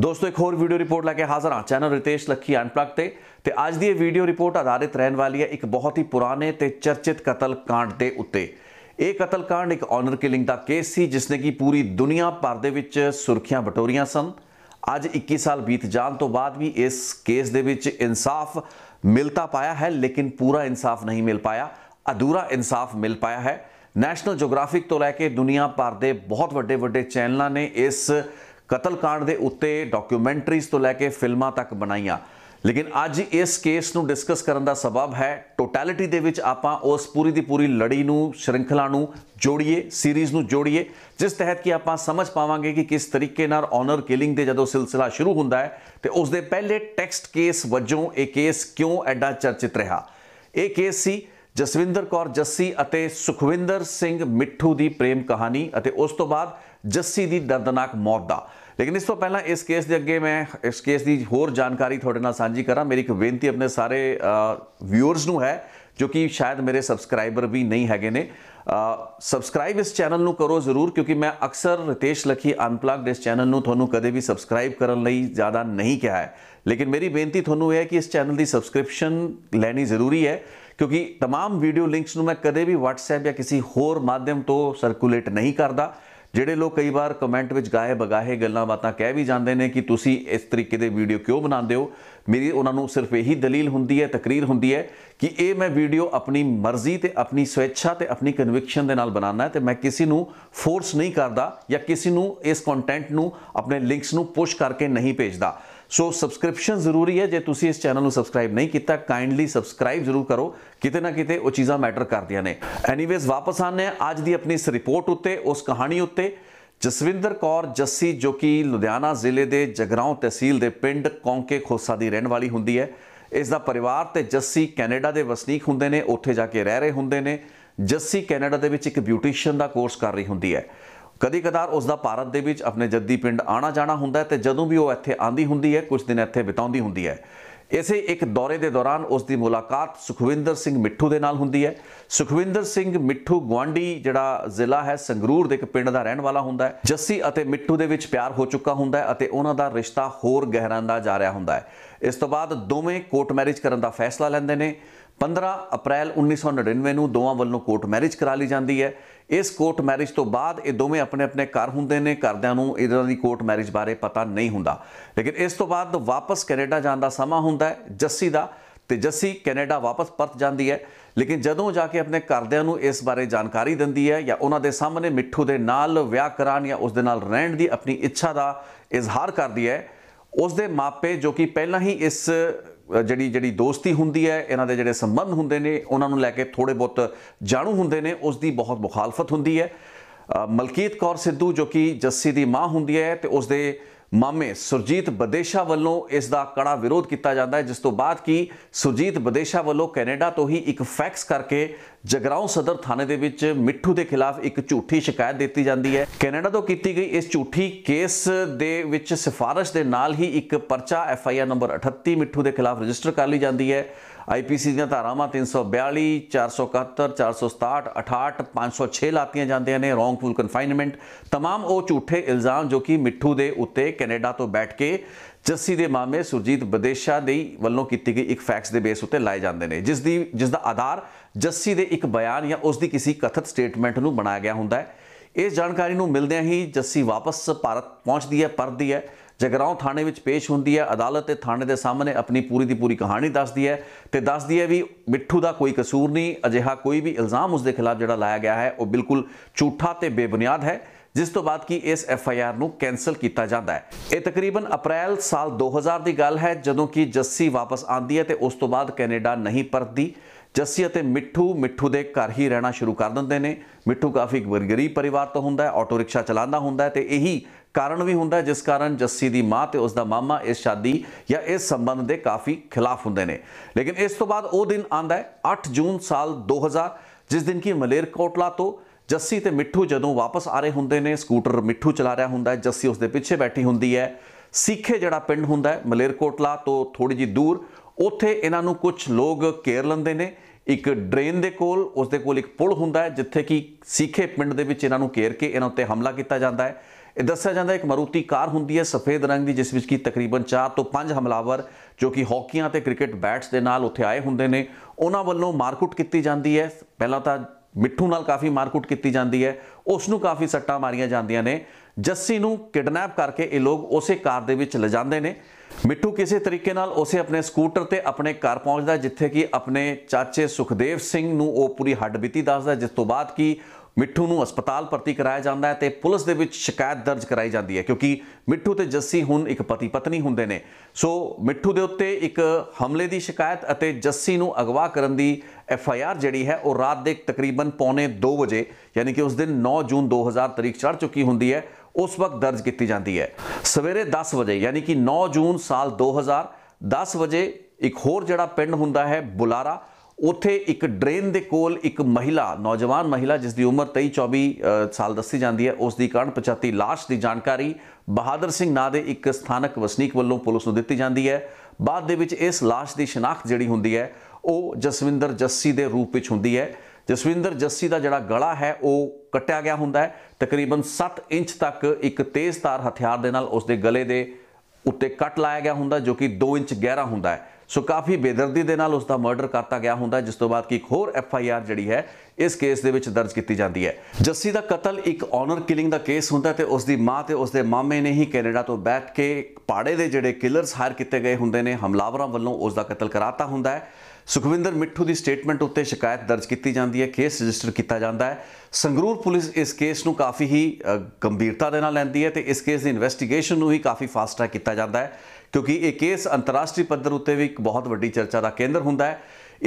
ਦੋਸਤੋ ਇੱਕ ਹੋਰ ਵੀਡੀਓ ਰਿਪੋਰਟ ਲੈ ਕੇ ਹਾਜ਼ਰ ਹਾਂ ਚੈਨਲ ਰਿਤੇਸ਼ ਲੱਖੀ ਅਨਪਲੱਗ ਤੇ ਤੇ ਅੱਜ ਦੀ ਇਹ ਵੀਡੀਓ ਰਿਪੋਰਟ ਆਧਾਰਿਤ ਰਹਿਣ ਵਾਲੀ ਹੈ ਇੱਕ ਬਹੁਤ ਹੀ ਪੁਰਾਣੇ ਤੇ ਚਰਚਿਤ ਕਤਲ ਕਾਂਡ ਦੇ ਉੱਤੇ ਇਹ ਕਤਲ ਕਾਂਡ ਇੱਕ ਆਨਰ ਕਿਲਿੰਗ ਦਾ ਕੇਸ ਸੀ ਜਿਸ ਨੇ ਕਿ ਪੂਰੀ ਦੁਨੀਆ ਭਰ ਦੇ ਵਿੱਚ ਸੁਰਖੀਆਂ ਬਟੋਰੀਆਂ ਸਨ ਅੱਜ 21 ਸਾਲ ਬੀਤ ਜਾਣ ਤੋਂ ਬਾਅਦ ਵੀ ਇਸ ਕੇਸ ਦੇ ਵਿੱਚ ਇਨਸਾਫ ਮਿਲਤਾ ਪਾਇਆ ਹੈ ਲੇਕਿਨ ਪੂਰਾ ਇਨਸਾਫ ਨਹੀਂ ਮਿਲ ਪਾਇਆ ਅਧੂਰਾ ਇਨਸਾਫ ਮਿਲ ਪਾਇਆ ਹੈ ਨੈਸ਼ਨਲ ਜੀਓਗ੍ਰਾਫਿਕ ਤੋਂ ਲੈ ਕੇ ਦੁਨੀਆ ਭਰ ਦੇ ਬਹੁਤ ਵੱਡੇ ਵੱਡੇ ਚੈਨਲਾਂ ਨੇ ਇਸ ਕਤਲकांड ਦੇ ਉੱਤੇ ਡਾਕੂਮੈਂਟਰੀਜ਼ ਤੋਂ ਲੈ ਕੇ ਫਿਲਮਾਂ ਤੱਕ ਬਣਾਈਆਂ ਲੇਕਿਨ ਅੱਜ ਇਸ ਕੇਸ ਨੂੰ ਡਿਸਕਸ ਕਰਨ ਦਾ ਸਬਬ ਹੈ ਟੋਟੈਲਿਟੀ ਦੇ ਵਿੱਚ ਆਪਾਂ ਉਸ ਪੂਰੀ ਦੀ ਪੂਰੀ ਲੜੀ ਨੂੰ ਸ਼੍ਰੰਖਲਾ ਨੂੰ ਜੋੜੀਏ ਸੀਰੀਜ਼ ਨੂੰ ਜੋੜੀਏ ਜਿਸ ਤਹਿਤ ਕਿ ਆਪਾਂ ਸਮਝ ਪਾਵਾਂਗੇ ਕਿ ਕਿਸ ਤਰੀਕੇ ਨਾਲ ਆਨਰ ਕਿਲਿੰਗ ਦੇ ਜਦੋਂ ਸਿਲਸਿਲਾ ਸ਼ੁਰੂ ਹੁੰਦਾ ਹੈ ਤੇ ਉਸ ਦੇ ਪਹਿਲੇ ਟੈਕਸਟ ਕੇਸ ਵਜੋਂ ਇਹ ਕੇਸ ਕਿਉਂ ਐਡਾ ਚਰਚਿਤ ਰਿਹਾ ਇਹ ਕੇਸ ਸੀ ਜਸਵਿੰਦਰ ਕੌਰ ਜੱਸੀ ਅਤੇ ਸੁਖਵਿੰਦਰ ਸਿੰਘ ਮਿੱਠੂ ਦੀ ਪ੍ਰੇਮ ਕਹਾਣੀ ਅਤੇ ਉਸ ਤੋਂ ਬਾਅਦ ਜੱਸੀ ਦੀ ਦਰਦਨਾਕ ਮੌਤ ਦਾ ਲੇਕਿਨ ਇਸ ਤੋਂ ਪਹਿਲਾਂ ਇਸ ਕੇਸ ਦੇ ਅੱਗੇ ਮੈਂ ਇਸ ਕੇਸ ਦੀ ਹੋਰ ਜਾਣਕਾਰੀ ਤੁਹਾਡੇ ਨਾਲ ਸਾਂਝੀ ਕਰਾਂ ਮੇਰੀ ਇੱਕ ਬੇਨਤੀ ਆਪਣੇ ਸਾਰੇ ਵਿਊਅਰਸ ਨੂੰ ਹੈ ਜੋ ਕਿ ਸ਼ਾਇਦ ਮੇਰੇ ਸਬਸਕ੍ਰਾਈਬਰ ਵੀ ਨਹੀਂ ਹੈਗੇ ਨੇ ਸਬਸਕ੍ਰਾਈਬ ਇਸ ਚੈਨਲ ਨੂੰ ਕਰੋ ਜ਼ਰੂਰ ਕਿਉਂਕਿ ਮੈਂ ਅਕਸਰ ਰਿਤੇਸ਼ ਲਖੀ ਅਨਪਲੱਗਡ ਇਸ ਚੈਨਲ ਨੂੰ ਤੁਹਾਨੂੰ ਕਦੇ ਵੀ ਸਬਸਕ੍ਰਾਈਬ ਕਰਨ ਲਈ ਜ਼ਿਆਦਾ ਨਹੀਂ ਕਿਹਾ ਹੈ ਲੇਕਿਨ ਮੇਰੀ ਬੇਨਤੀ ਤੁਹਾਨੂੰ ਇਹ ਹੈ ਕਿ ਇਸ ਚੈਨਲ ਦੀ ਸਬਸਕ੍ਰਿਪਸ਼ਨ ਲੈਣੀ ਜ਼ਰੂਰੀ ਹੈ ਕਿਉਂਕਿ तमाम ਵੀਡੀਓ ਲਿੰਕਸ ਨੂੰ ਮੈਂ ਕਦੇ ਵੀ WhatsApp ਜਾਂ ਕਿਸੇ ਹੋਰ ਮਾਧਿਅਮ ਤੋਂ ਸਰਕੂਲੇਟ ਨਹੀਂ ਕਰਦਾ ਜਿਹੜੇ ਲੋਕ ਕਈ ਵਾਰ ਕਮੈਂਟ ਵਿੱਚ ਗਾਏ ਬਗਾਹੇ ਗੱਲਾਂ ਬਾਤਾਂ ਕਹਿ ਵੀ ਜਾਂਦੇ ਨੇ ਕਿ ਤੁਸੀਂ ਇਸ ਤਰੀਕੇ ਦੇ ਵੀਡੀਓ ਕਿਉਂ ਬਣਾਉਂਦੇ ਹੋ ਮੇਰੀ ਉਹਨਾਂ ਨੂੰ ਸਿਰਫ ਇਹੀ ਦਲੀਲ ਹੁੰਦੀ ਹੈ ਤਕਰੀਰ ਹੁੰਦੀ ਹੈ ਕਿ ਇਹ ਮੈਂ ਵੀਡੀਓ ਆਪਣੀ ਮਰਜ਼ੀ ਤੇ ਆਪਣੀ ਸਵੈਚਾ ਤੇ ਆਪਣੀ ਕਨਵਿਕਸ਼ਨ ਦੇ ਨਾਲ ਬਣਾਉਣਾ ਹੈ ਤੇ ਮੈਂ ਕਿਸੇ ਨੂੰ ਫੋਰਸ ਨਹੀਂ ਕਰਦਾ ਜਾਂ ਕਿਸੇ ਨੂੰ ਇਸ ਕੰਟੈਂਟ ਨੂੰ ਆਪਣੇ ਲਿੰਕਸ ਨੂੰ ਪੁਸ਼ ਕਰਕੇ ਨਹੀਂ ਭੇਜਦਾ ਸੋ ਸਬਸਕ੍ਰਿਪਸ਼ਨ ਜ਼ਰੂਰੀ ਹੈ ਜੇ ਤੁਸੀਂ ਇਸ ਚੈਨਲ ਨੂੰ ਸਬਸਕ੍ਰਾਈਬ ਨਹੀਂ ਕੀਤਾ ਕਾਈਂਡਲੀ ਸਬਸਕ੍ਰਾਈਬ ਜ਼ਰੂਰ ਕਰੋ ਕਿਤੇ ਨਾ ਕਿਤੇ ਉਹ ਚੀਜ਼ਾਂ ਮੈਟਰ ਕਰਦੀਆਂ ਨੇ ਐਨੀਵੇਜ਼ ਵਾਪਸ ਆਨੇ ਆ ਅੱਜ ਦੀ ਆਪਣੀ ਇਸ ਰਿਪੋਰਟ ਉੱਤੇ ਉਸ ਕਹਾਣੀ ਉੱਤੇ ਜਸਵਿੰਦਰ ਕੌਰ ਜੱਸੀ ਜੋ ਕਿ ਲੁਧਿਆਣਾ ਜ਼ਿਲ੍ਹੇ ਦੇ ਜਗਰਾਉਂ ਤਹਿਸੀਲ ਦੇ ਪਿੰਡ ਕੌਂਕੇ ਖੋਸਾ ਦੀ ਰਹਿਣ ਵਾਲੀ ਹੁੰਦੀ ਹੈ ਇਸ ਦਾ ਪਰਿਵਾਰ ਤੇ ਜੱਸੀ ਕੈਨੇਡਾ ਦੇ ਵਸਨੀਕ ਹੁੰਦੇ ਨੇ ਉੱਥੇ ਜਾ ਕੇ ਰਹਿ ਰਹੇ ਹੁੰਦੇ ਨੇ ਜੱਸੀ ਕੈਨੇਡਾ ਦੇ ਵਿੱਚ ਇੱਕ ਬਿਊਟੀਸ਼ੀਅਨ ਦਾ ਕੋਰਸ ਕਰ ਰਹੀ ਹੁੰਦੀ ਹੈ ਕਦੀ ਕਦਾਰ ਉਸ ਦਾ ਭਾਰਤ ਦੇ ਵਿੱਚ ਆਪਣੇ ਜੱਦੀ ਪਿੰਡ ਆਣਾ ਜਾਣਾ ਹੁੰਦਾ ਤੇ ਜਦੋਂ ਵੀ ਉਹ ਇੱਥੇ ਆਂਦੀ ਹੁੰਦੀ ਹੈ ਕੁਝ ਦਿਨ ਇੱਥੇ ਬਿਤਾਉਂਦੀ ਹੁੰਦੀ ਹੈ ਇਸੇ ਇੱਕ ਦੌਰੇ ਦੇ ਦੌਰਾਨ ਉਸ ਦੀ ਮੁਲਾਕਾਤ ਸੁਖਵਿੰਦਰ ਸਿੰਘ ਮਿੱਠੂ ਦੇ ਨਾਲ ਹੁੰਦੀ ਹੈ ਸੁਖਵਿੰਦਰ ਸਿੰਘ ਮਿੱਠੂ ਗਵਾਂਡੀ ਜਿਹੜਾ ਜ਼ਿਲ੍ਹਾ ਹੈ ਸੰਗਰੂਰ ਦੇ ਇੱਕ ਪਿੰਡ ਦਾ ਰਹਿਣ ਵਾਲਾ ਹੁੰਦਾ ਹੈ ਜੱਸੀ ਅਤੇ ਮਿੱਠੂ ਦੇ ਵਿੱਚ ਪਿਆਰ ਹੋ ਚੁੱਕਾ ਹੁੰਦਾ ਹੈ ਅਤੇ ਉਹਨਾਂ ਦਾ ਰਿਸ਼ਤਾ ਹੋਰ ਗਹਿਰਾਂਦਾ ਜਾ ਰਿਹਾ ਹੁੰਦਾ ਹੈ ਇਸ ਤੋਂ ਬਾਅਦ ਦੋਵੇਂ ਕੋਰਟ ਮੈਰਿਜ ਕਰਨ ਦਾ ਫੈਸਲਾ ਲੈਂਦੇ ਨੇ 15 ਅਪ੍ਰੈਲ 1999 ਨੂੰ ਦੋਵਾਂ ਵੱਲੋਂ ਕੋਰਟ ਮੈਰਿਜ ਕਰਾ ਲਈ ਜਾਂਦੀ ਹੈ ਇਸ ਕੋਰਟ ਮੈਰਿਜ ਤੋਂ ਬਾਅਦ ਇਹ ਦੋਵੇਂ ਆਪਣੇ ਆਪਣੇ ਘਰ ਹੁੰਦੇ ਨੇ ਘਰਦਿਆਂ ਨੂੰ ਇਹਨਾਂ ਦੀ ਕੋਰਟ ਮੈਰਿਜ ਬਾਰੇ ਪਤਾ ਨਹੀਂ ਹੁੰਦਾ ਲੇਕਿਨ ਇਸ ਤੋਂ ਬਾਅਦ ਵਾਪਸ ਕੈਨੇਡਾ ਜਾਣ ਦਾ ਸਮਾਂ ਹੁੰਦਾ ਹੈ ਜੱਸੀ ਦਾ ਤੇ ਜੱਸੀ ਕੈਨੇਡਾ ਵਾਪਸ ਪਰਤ ਜਾਂਦੀ ਹੈ ਲੇਕਿਨ ਜਦੋਂ ਜਾ ਕੇ ਆਪਣੇ ਘਰਦਿਆਂ ਨੂੰ ਇਸ ਬਾਰੇ ਜਾਣਕਾਰੀ ਦਿੰਦੀ ਹੈ ਜਾਂ ਉਹਨਾਂ ਦੇ ਸਾਹਮਣੇ ਮਿੱਠੂ ਦੇ ਨਾਲ ਵਿਆਹ ਕਰਾਣ ਜਾਂ ਉਸ ਦੇ ਨਾਲ ਰਹਿਣ ਦੀ ਆਪਣੀ ਇੱਛਾ ਦਾ ਇਜ਼ਹਾਰ ਕਰਦੀ ਹੈ ਉਸ ਦੇ ਮਾਪੇ ਜੋ ਕਿ ਪਹਿਲਾਂ ਹੀ ਇਸ ਜਿਹੜੀ ਜਿਹੜੀ ਦੋਸਤੀ ਹੁੰਦੀ ਹੈ ਇਹਨਾਂ ਦੇ ਜਿਹੜੇ ਸੰਬੰਧ ਹੁੰਦੇ ਨੇ ਉਹਨਾਂ ਨੂੰ ਲੈ ਕੇ ਥੋੜੇ ਬਹੁਤ ਜਾਣੂ ਹੁੰਦੇ ਨੇ ਉਸ ਦੀ ਬਹੁਤ ਮੁਖਾਲਫਤ ਹੁੰਦੀ ਹੈ ਮਲਕੀਤ ਕੌਰ ਸਿੱਧੂ ਜੋ ਕਿ ਜੱਸੀ ਦੀ ਮਾਂ ਹੁੰਦੀ ਹੈ ਤੇ ਉਸ ਦੇ ਮਾਮੇ ਸੁਰਜੀਤ ਬਦੇਸ਼ਾ ਵੱਲੋਂ ਇਸ ਦਾ ਕੜਾ ਵਿਰੋਧ ਕੀਤਾ ਜਾਂਦਾ ਹੈ ਜਿਸ ਤੋਂ ਬਾਅਦ ਕੀ ਸੁਰਜੀਤ ਬਦੇਸ਼ਾ ਵੱਲੋਂ ਕੈਨੇਡਾ ਤੋਂ ਹੀ ਇੱਕ ਫੈਕਸ ਕਰਕੇ ਜਗਰਾਉਂ ਸਦਰ ਥਾਣੇ ਦੇ ਵਿੱਚ ਮਿੱਠੂ ਦੇ ਖਿਲਾਫ ਇੱਕ ਝੂਠੀ ਸ਼ਿਕਾਇਤ ਦਿੱਤੀ ਜਾਂਦੀ ਹੈ ਕੈਨੇਡਾ ਤੋਂ ਕੀਤੀ ਗਈ ਇਸ ਝੂਠੀ ਕੇਸ ਦੇ ਵਿੱਚ ਸਿਫਾਰਿਸ਼ ਦੇ ਨਾਲ ਹੀ ਇੱਕ ਪਰਚਾ F I R number 38 Mithu ਦੇ ਖਿਲਾਫ ਰਜਿਸਟਰ ਕਰ ਲਈ ਜਾਂਦੀ ਹੈ ਆਈਪੀਸੀ ਦੀਆਂ ਧਾਰਾਵਾਂ 342 471 467 68 506 ਲਾਤੀਆਂ ਜਾਂਦੀਆਂ ਨੇ ਰੋਂਗਫੁਲ ਕਨਫਾਈਨਮੈਂਟ तमाम ਉਹ ਝੂਠੇ ਇਲਜ਼ਾਮ ਜੋ ਕਿ ਮਿੱਠੂ ਦੇ ਉੱਤੇ ਕੈਨੇਡਾ ਤੋਂ ਬੈਠ ਕੇ ਜੱਸੀ ਦੇ ਮਾਮੇ ਸੁਰਜੀਤ ਬਦੇਸ਼ਾ ਦੇ ਵੱਲੋਂ ਕੀਤੀ ਗਈ ਇੱਕ ਫੈਕਸ ਦੇ ਬੇਸ ਉੱਤੇ ਲਾਏ ਜਾਂਦੇ ਨੇ ਜਿਸ ਦੀ ਜਿਸ ਦਾ ਆਧਾਰ ਜੱਸੀ ਦੇ ਇੱਕ ਬਿਆਨ ਜਾਂ ਉਸ ਦੀ ਕਿਸੇ ਕਥਿਤ ਸਟੇਟਮੈਂਟ ਨੂੰ ਬਣਾਇਆ ਗਿਆ ਹੁੰਦਾ ਹੈ ਇਸ ਜਾਣਕਾਰੀ ਨੂੰ ਮਿਲਦਿਆਂ ਹੀ ਜੱਸੀ ਵਾਪਸ ਭਾਰਤ ਪਹੁੰਚਦੀ ਹੈ ਪਰਦੀ ਹੈ ਜਗਰਾਉਂ ਥਾਣੇ ਵਿੱਚ ਪੇਸ਼ ਹੁੰਦੀ ਹੈ ਅਦਾਲਤ ਤੇ ਥਾਣੇ ਦੇ ਸਾਹਮਣੇ ਆਪਣੀ ਪੂਰੀ ਦੀ ਪੂਰੀ ਕਹਾਣੀ ਦੱਸਦੀ ਹੈ ਤੇ ਦੱਸਦੀ ਹੈ ਵੀ ਮਿੱਠੂ ਦਾ ਕੋਈ ਕਸੂਰ ਨਹੀਂ ਅਜਿਹਾ ਕੋਈ ਵੀ ਇਲਜ਼ਾਮ ਉਸ ਦੇ ਖਿਲਾਫ ਜਿਹੜਾ ਲਾਇਆ ਗਿਆ ਹੈ ਉਹ ਬਿਲਕੁਲ ਝੂਠਾ ਤੇ ਬੇਬੁਨਿਆਦ ਹੈ ਜਿਸ ਤੋਂ ਬਾਅਦ ਕੀ ਇਸ ਐਫ ਆਈ ਆਰ ਨੂੰ ਕੈਨਸਲ ਕੀਤਾ ਜਾਂਦਾ ਹੈ ਇਹ ਤਕਰੀਬਨ ਅਪ੍ਰੈਲ ਸਾਲ 2000 ਦੀ ਗੱਲ ਹੈ ਜਦੋਂ ਕਿ ਜੱਸੀ ਵਾਪਸ ਆਂਦੀ ਹੈ ਤੇ ਉਸ ਤੋਂ ਬਾਅਦ ਕੈਨੇਡਾ ਨਹੀਂ ਪਰਦੀ ਜੱਸੀ ਅਤੇ ਮਿੱਠੂ ਮਿੱਠੂ ਦੇ ਘਰ ਹੀ ਰਹਿਣਾ ਸ਼ੁਰੂ ਕਰ ਦਿੰਦੇ ਨੇ ਮਿੱਠੂ ਕਾਫੀ ਗਰੀਬ ਪਰਿਵਾਰ ਤੋਂ ਹੁੰਦਾ ਹੈ ਆਟੋ ਰਿਕਸ਼ਾ ਚਲਾਉਂਦਾ ਹੁੰਦਾ ਹੈ ਤੇ ਇਹੀ ਕਾਰਨ ਵੀ ਹੁੰਦਾ ਜਿਸ ਕਾਰਨ ਜੱਸੀ ਦੀ ਮਾਂ ਤੇ ਉਸ ਦਾ ਮਾਮਾ ਇਸ ਸ਼ਾਦੀ ਜਾਂ ਇਸ ਸੰਬੰਧ ਦੇ ਕਾਫੀ ਖਿਲਾਫ ਹੁੰਦੇ ਨੇ ਲੇਕਿਨ ਇਸ ਤੋਂ ਬਾਅਦ ਉਹ ਦਿਨ ਆਂਦਾ ਹੈ 8 ਜੂਨ ਸਾਲ 2000 ਜਿਸ ਦਿਨ ਕੀ ਮਲੇਰਕੋਟਲਾ ਤੋਂ ਜੱਸੀ ਤੇ ਮਿੱਠੂ ਜਦੋਂ ਵਾਪਸ ਆ ਰਹੇ ਹੁੰਦੇ ਨੇ ਸਕੂਟਰ ਮਿੱਠੂ ਚਲਾ ਰਿਹਾ ਹੁੰਦਾ ਹੈ ਜੱਸੀ ਉਸ ਦੇ ਪਿੱਛੇ ਬੈਠੀ ਹੁੰਦੀ ਹੈ ਸਿੱਖੇ ਜਿਹੜਾ ਪਿੰਡ ਹੁੰਦਾ ਹੈ ਮਲੇਰਕੋਟਲਾ ਤੋਂ ਥੋੜੀ ਜੀ ਦੂਰ ਉੱਥੇ ਇਹਨਾਂ ਨੂੰ ਕੁਝ ਲੋਕ ਘੇਰ ਲੈਂਦੇ ਨੇ ਇੱਕ ਡਰੇਨ ਦੇ ਕੋਲ ਉਸ ਦੇ ਕੋਲ ਇੱਕ ਪੁਲ ਹੁੰਦਾ ਹੈ ਜਿੱਥੇ ਕਿ ਸਿੱਖੇ ਪਿੰਡ ਦੇ ਵਿੱਚ ਇਹਨਾਂ ਨੂੰ ਘੇਰ ਕੇ ਇਹਨਾਂ ਉੱਤੇ ਹਮਲਾ ਕੀਤਾ ਜਾਂਦਾ ਹੈ ਇਹ ਦੱਸਿਆ ਜਾਂਦਾ ਇੱਕ ਮਾਰੂਤੀ ਕਾਰ ਹੁੰਦੀ ਹੈ ਸਫੇਦ ਰੰਗ ਦੀ ਜਿਸ ਵਿੱਚ ਕੀ ਤਕਰੀਬਨ 4 ਤੋਂ 5 ਹਮਲਾਵਰ ਜੋ ਕਿ ਹਾਕੀਆਂ ਤੇ ਕ੍ਰਿਕਟ ਬੈਟਸ ਦੇ ਨਾਲ ਉੱਥੇ ਆਏ ਹੁੰਦੇ ਨੇ ਉਹਨਾਂ ਵੱਲੋਂ ਮਾਰਕੁੱਟ ਕੀਤੀ ਜਾਂਦੀ ਹੈ ਪਹਿਲਾਂ ਤਾਂ ਮਿੱਠੂ ਨਾਲ ਕਾਫੀ ਮਾਰਕੁੱਟ ਕੀਤੀ ਜਾਂਦੀ ਹੈ ਉਸ ਨੂੰ ਕਾਫੀ ਸੱਟਾਂ ਮਾਰੀਆਂ ਜਾਂਦੀਆਂ ਨੇ ਜੱਸੀ ਨੂੰ ਕਿਡਨੈਪ ਕਰਕੇ ਇਹ ਲੋਕ ਉਸੇ ਕਾਰ ਦੇ ਵਿੱਚ ਲਿਜਾਂਦੇ ਨੇ ਮਿੱਠੂ ਕਿਸੇ ਤਰੀਕੇ ਨਾਲ ਉਸੇ ਆਪਣੇ ਸਕੂਟਰ ਤੇ ਆਪਣੇ ਘਰ ਪਹੁੰਚਦਾ ਜਿੱਥੇ ਕਿ ਆਪਣੇ ਚਾਚੇ ਸੁਖਦੇਵ ਸਿੰਘ ਨੂੰ ਉਹ ਪੂਰੀ ਹੱਡਬੀਤੀ ਦੱਸਦਾ ਜਿਸ ਤੋਂ ਬਾਅਦ ਕੀ ਮਿੱਠੂ ਨੂੰ ਹਸਪਤਾਲ ਭਰਤੀ ਕਰਾਇਆ ਜਾਂਦਾ ਹੈ ਤੇ ਪੁਲਿਸ ਦੇ ਵਿੱਚ ਸ਼ਿਕਾਇਤ ਦਰਜ ਕਰਾਈ ਜਾਂਦੀ ਹੈ ਕਿਉਂਕਿ ਮਿੱਠੂ ਤੇ ਜੱਸੀ ਹੁਣ ਇੱਕ ਪਤੀ ਪਤਨੀ ਹੁੰਦੇ ਨੇ ਸੋ ਮਿੱਠੂ ਦੇ ਉੱਤੇ ਇੱਕ ਹਮਲੇ ਦੀ ਸ਼ਿਕਾਇਤ ਅਤੇ ਜੱਸੀ ਨੂੰ ਅਗਵਾ ਕਰਨ ਦੀ ਐਫ ਆਈ ਆਰ ਜਿਹੜੀ ਹੈ ਉਹ ਰਾਤ ਦੇ ਤਕਰੀਬਨ ਪੌਣੇ 2 ਵਜੇ ਯਾਨੀ ਕਿ ਉਸ ਦਿਨ 9 ਜੂਨ 2000 ਤਰੀਕ ਚੜ ਚੁੱਕੀ ਹੁੰਦੀ ਹੈ ਉਸ ਵਕਤ ਦਰਜ ਕੀਤੀ ਜਾਂਦੀ ਹੈ ਸਵੇਰੇ 10 ਵਜੇ ਯਾਨੀ ਕਿ 9 ਜੂਨ ਸਾਲ 2000 10 ਵਜੇ ਇੱਕ ਹੋਰ ਜਿਹੜਾ ਪਿੰਡ ਹੁੰਦਾ ਹੈ ਬੁਲਾਰਾ ਉੱਥੇ ਇੱਕ ਡਰੇਨ ਦੇ ਕੋਲ ਇੱਕ ਮਹਿਲਾ ਨੌਜਵਾਨ ਮਹਿਲਾ ਜਿਸ ਦੀ ਉਮਰ 23 24 ਸਾਲ ਦੱਸੀ ਜਾਂਦੀ ਹੈ ਉਸ ਦੀ ਕਾਰਨ 85 লাশ ਦੀ ਜਾਣਕਾਰੀ ਬਹਾਦਰ ਸਿੰਘ ਨਾਂ ਦੇ ਇੱਕ ਸਥਾਨਕ ਵਸਨੀਕ ਵੱਲੋਂ ਪੁਲਿਸ ਨੂੰ ਦਿੱਤੀ ਜਾਂਦੀ ਹੈ ਬਾਅਦ ਦੇ ਵਿੱਚ ਇਸ লাশ ਦੀ ਸ਼ਨਾਖਤ ਜਿਹੜੀ ਹੁੰਦੀ ਹੈ ਉਹ ਜਸਵਿੰਦਰ ਜੱਸੀ ਦੇ ਰੂਪ ਵਿੱਚ ਹੁੰਦੀ ਹੈ ਜਸਵਿੰਦਰ ਜੱਸੀ ਦਾ ਜਿਹੜਾ ਗਲਾ ਹੈ ਉਹ ਕੱਟਿਆ ਗਿਆ ਹੁੰਦਾ ਹੈ ਤਕਰੀਬਨ 7 ਇੰਚ ਤੱਕ ਇੱਕ ਤੇਜ਼ਧਾਰ ਹਥਿਆਰ ਦੇ ਨਾਲ ਉਸ ਦੇ ਗਲੇ ਦੇ ਉੱਤੇ ਕੱਟ ਲਾਇਆ ਗਿਆ ਹੁੰਦਾ ਜੋ ਕਿ 2 ਇੰਚ ਗਹਿਰਾ ਹੁੰਦਾ ਹੈ ਸੋ ਕਾਫੀ ਬੇਦਰਦੀ ਦੇ ਨਾਲ ਉਸ ਦਾ ਮਰਡਰ ਕਰਤਾ ਗਿਆ ਹੁੰਦਾ ਜਿਸ ਤੋਂ ਬਾਅਦ ਕਿ ਇੱਕ ਹੋਰ ਐਫ ਆਈ ਆਰ ਜਿਹੜੀ ਹੈ ਇਸ ਕੇਸ ਦੇ ਵਿੱਚ ਦਰਜ ਕੀਤੀ ਜਾਂਦੀ ਹੈ ਜੱਸੀ ਦਾ ਕਤਲ ਇੱਕ ਆਨਰ ਕਿਲਿੰਗ ਦਾ ਕੇਸ ਹੁੰਦਾ ਤੇ ਉਸ ਦੀ ਮਾਂ ਤੇ ਉਸ ਦੇ ਮਾਮੇ ਨੇ ਹੀ ਕੈਨੇਡਾ ਤੋਂ ਬੈਠ ਕੇ ਪਾੜੇ ਦੇ ਜਿਹੜੇ ਕਿਲਰਸ ਹਾਇਰ ਕੀਤੇ ਗਏ ਹੁੰਦੇ ਨੇ ਹਮਲਾਵਰਾਂ ਵੱਲੋਂ ਉਸ ਦਾ ਕਤਲ ਕਰਾਤਾ ਹੁੰਦਾ ਹੈ ਸੁਖਵਿੰਦਰ ਮਿੱਠੂ ਦੀ ਸਟੇਟਮੈਂਟ ਉੱਤੇ ਸ਼ਿਕਾਇਤ ਦਰਜ ਕੀਤੀ ਜਾਂਦੀ ਹੈ ਕੇਸ ਰਜਿਸਟਰ ਕੀਤਾ ਜਾਂਦਾ ਹੈ ਸੰਗਰੂਰ ਪੁਲਿਸ ਇਸ ਕੇਸ ਨੂੰ ਕਾਫੀ ਹੀ ਗੰਭੀਰਤਾ ਦੇ ਨਾਲ ਲੈਂਦੀ ਹੈ ਤੇ ਇਸ ਕੇਸ ਦੀ ਇਨਵੈਸਟੀਗੇਸ਼ਨ ਨੂੰ ਹੀ ਕਾਫੀ ਫਾਸਟ ਟਰੈਕ ਕੀਤਾ ਜਾਂਦਾ ਹੈ ਕਿਉਂਕਿ ਇਹ ਕੇਸ ਅੰਤਰਰਾਸ਼ਟਰੀ ਪੱਧਰ ਉੱਤੇ ਵੀ ਇੱਕ ਬਹੁਤ ਵੱਡੀ ਚਰਚਾ ਦਾ ਕੇਂਦਰ ਹੁੰਦਾ ਹੈ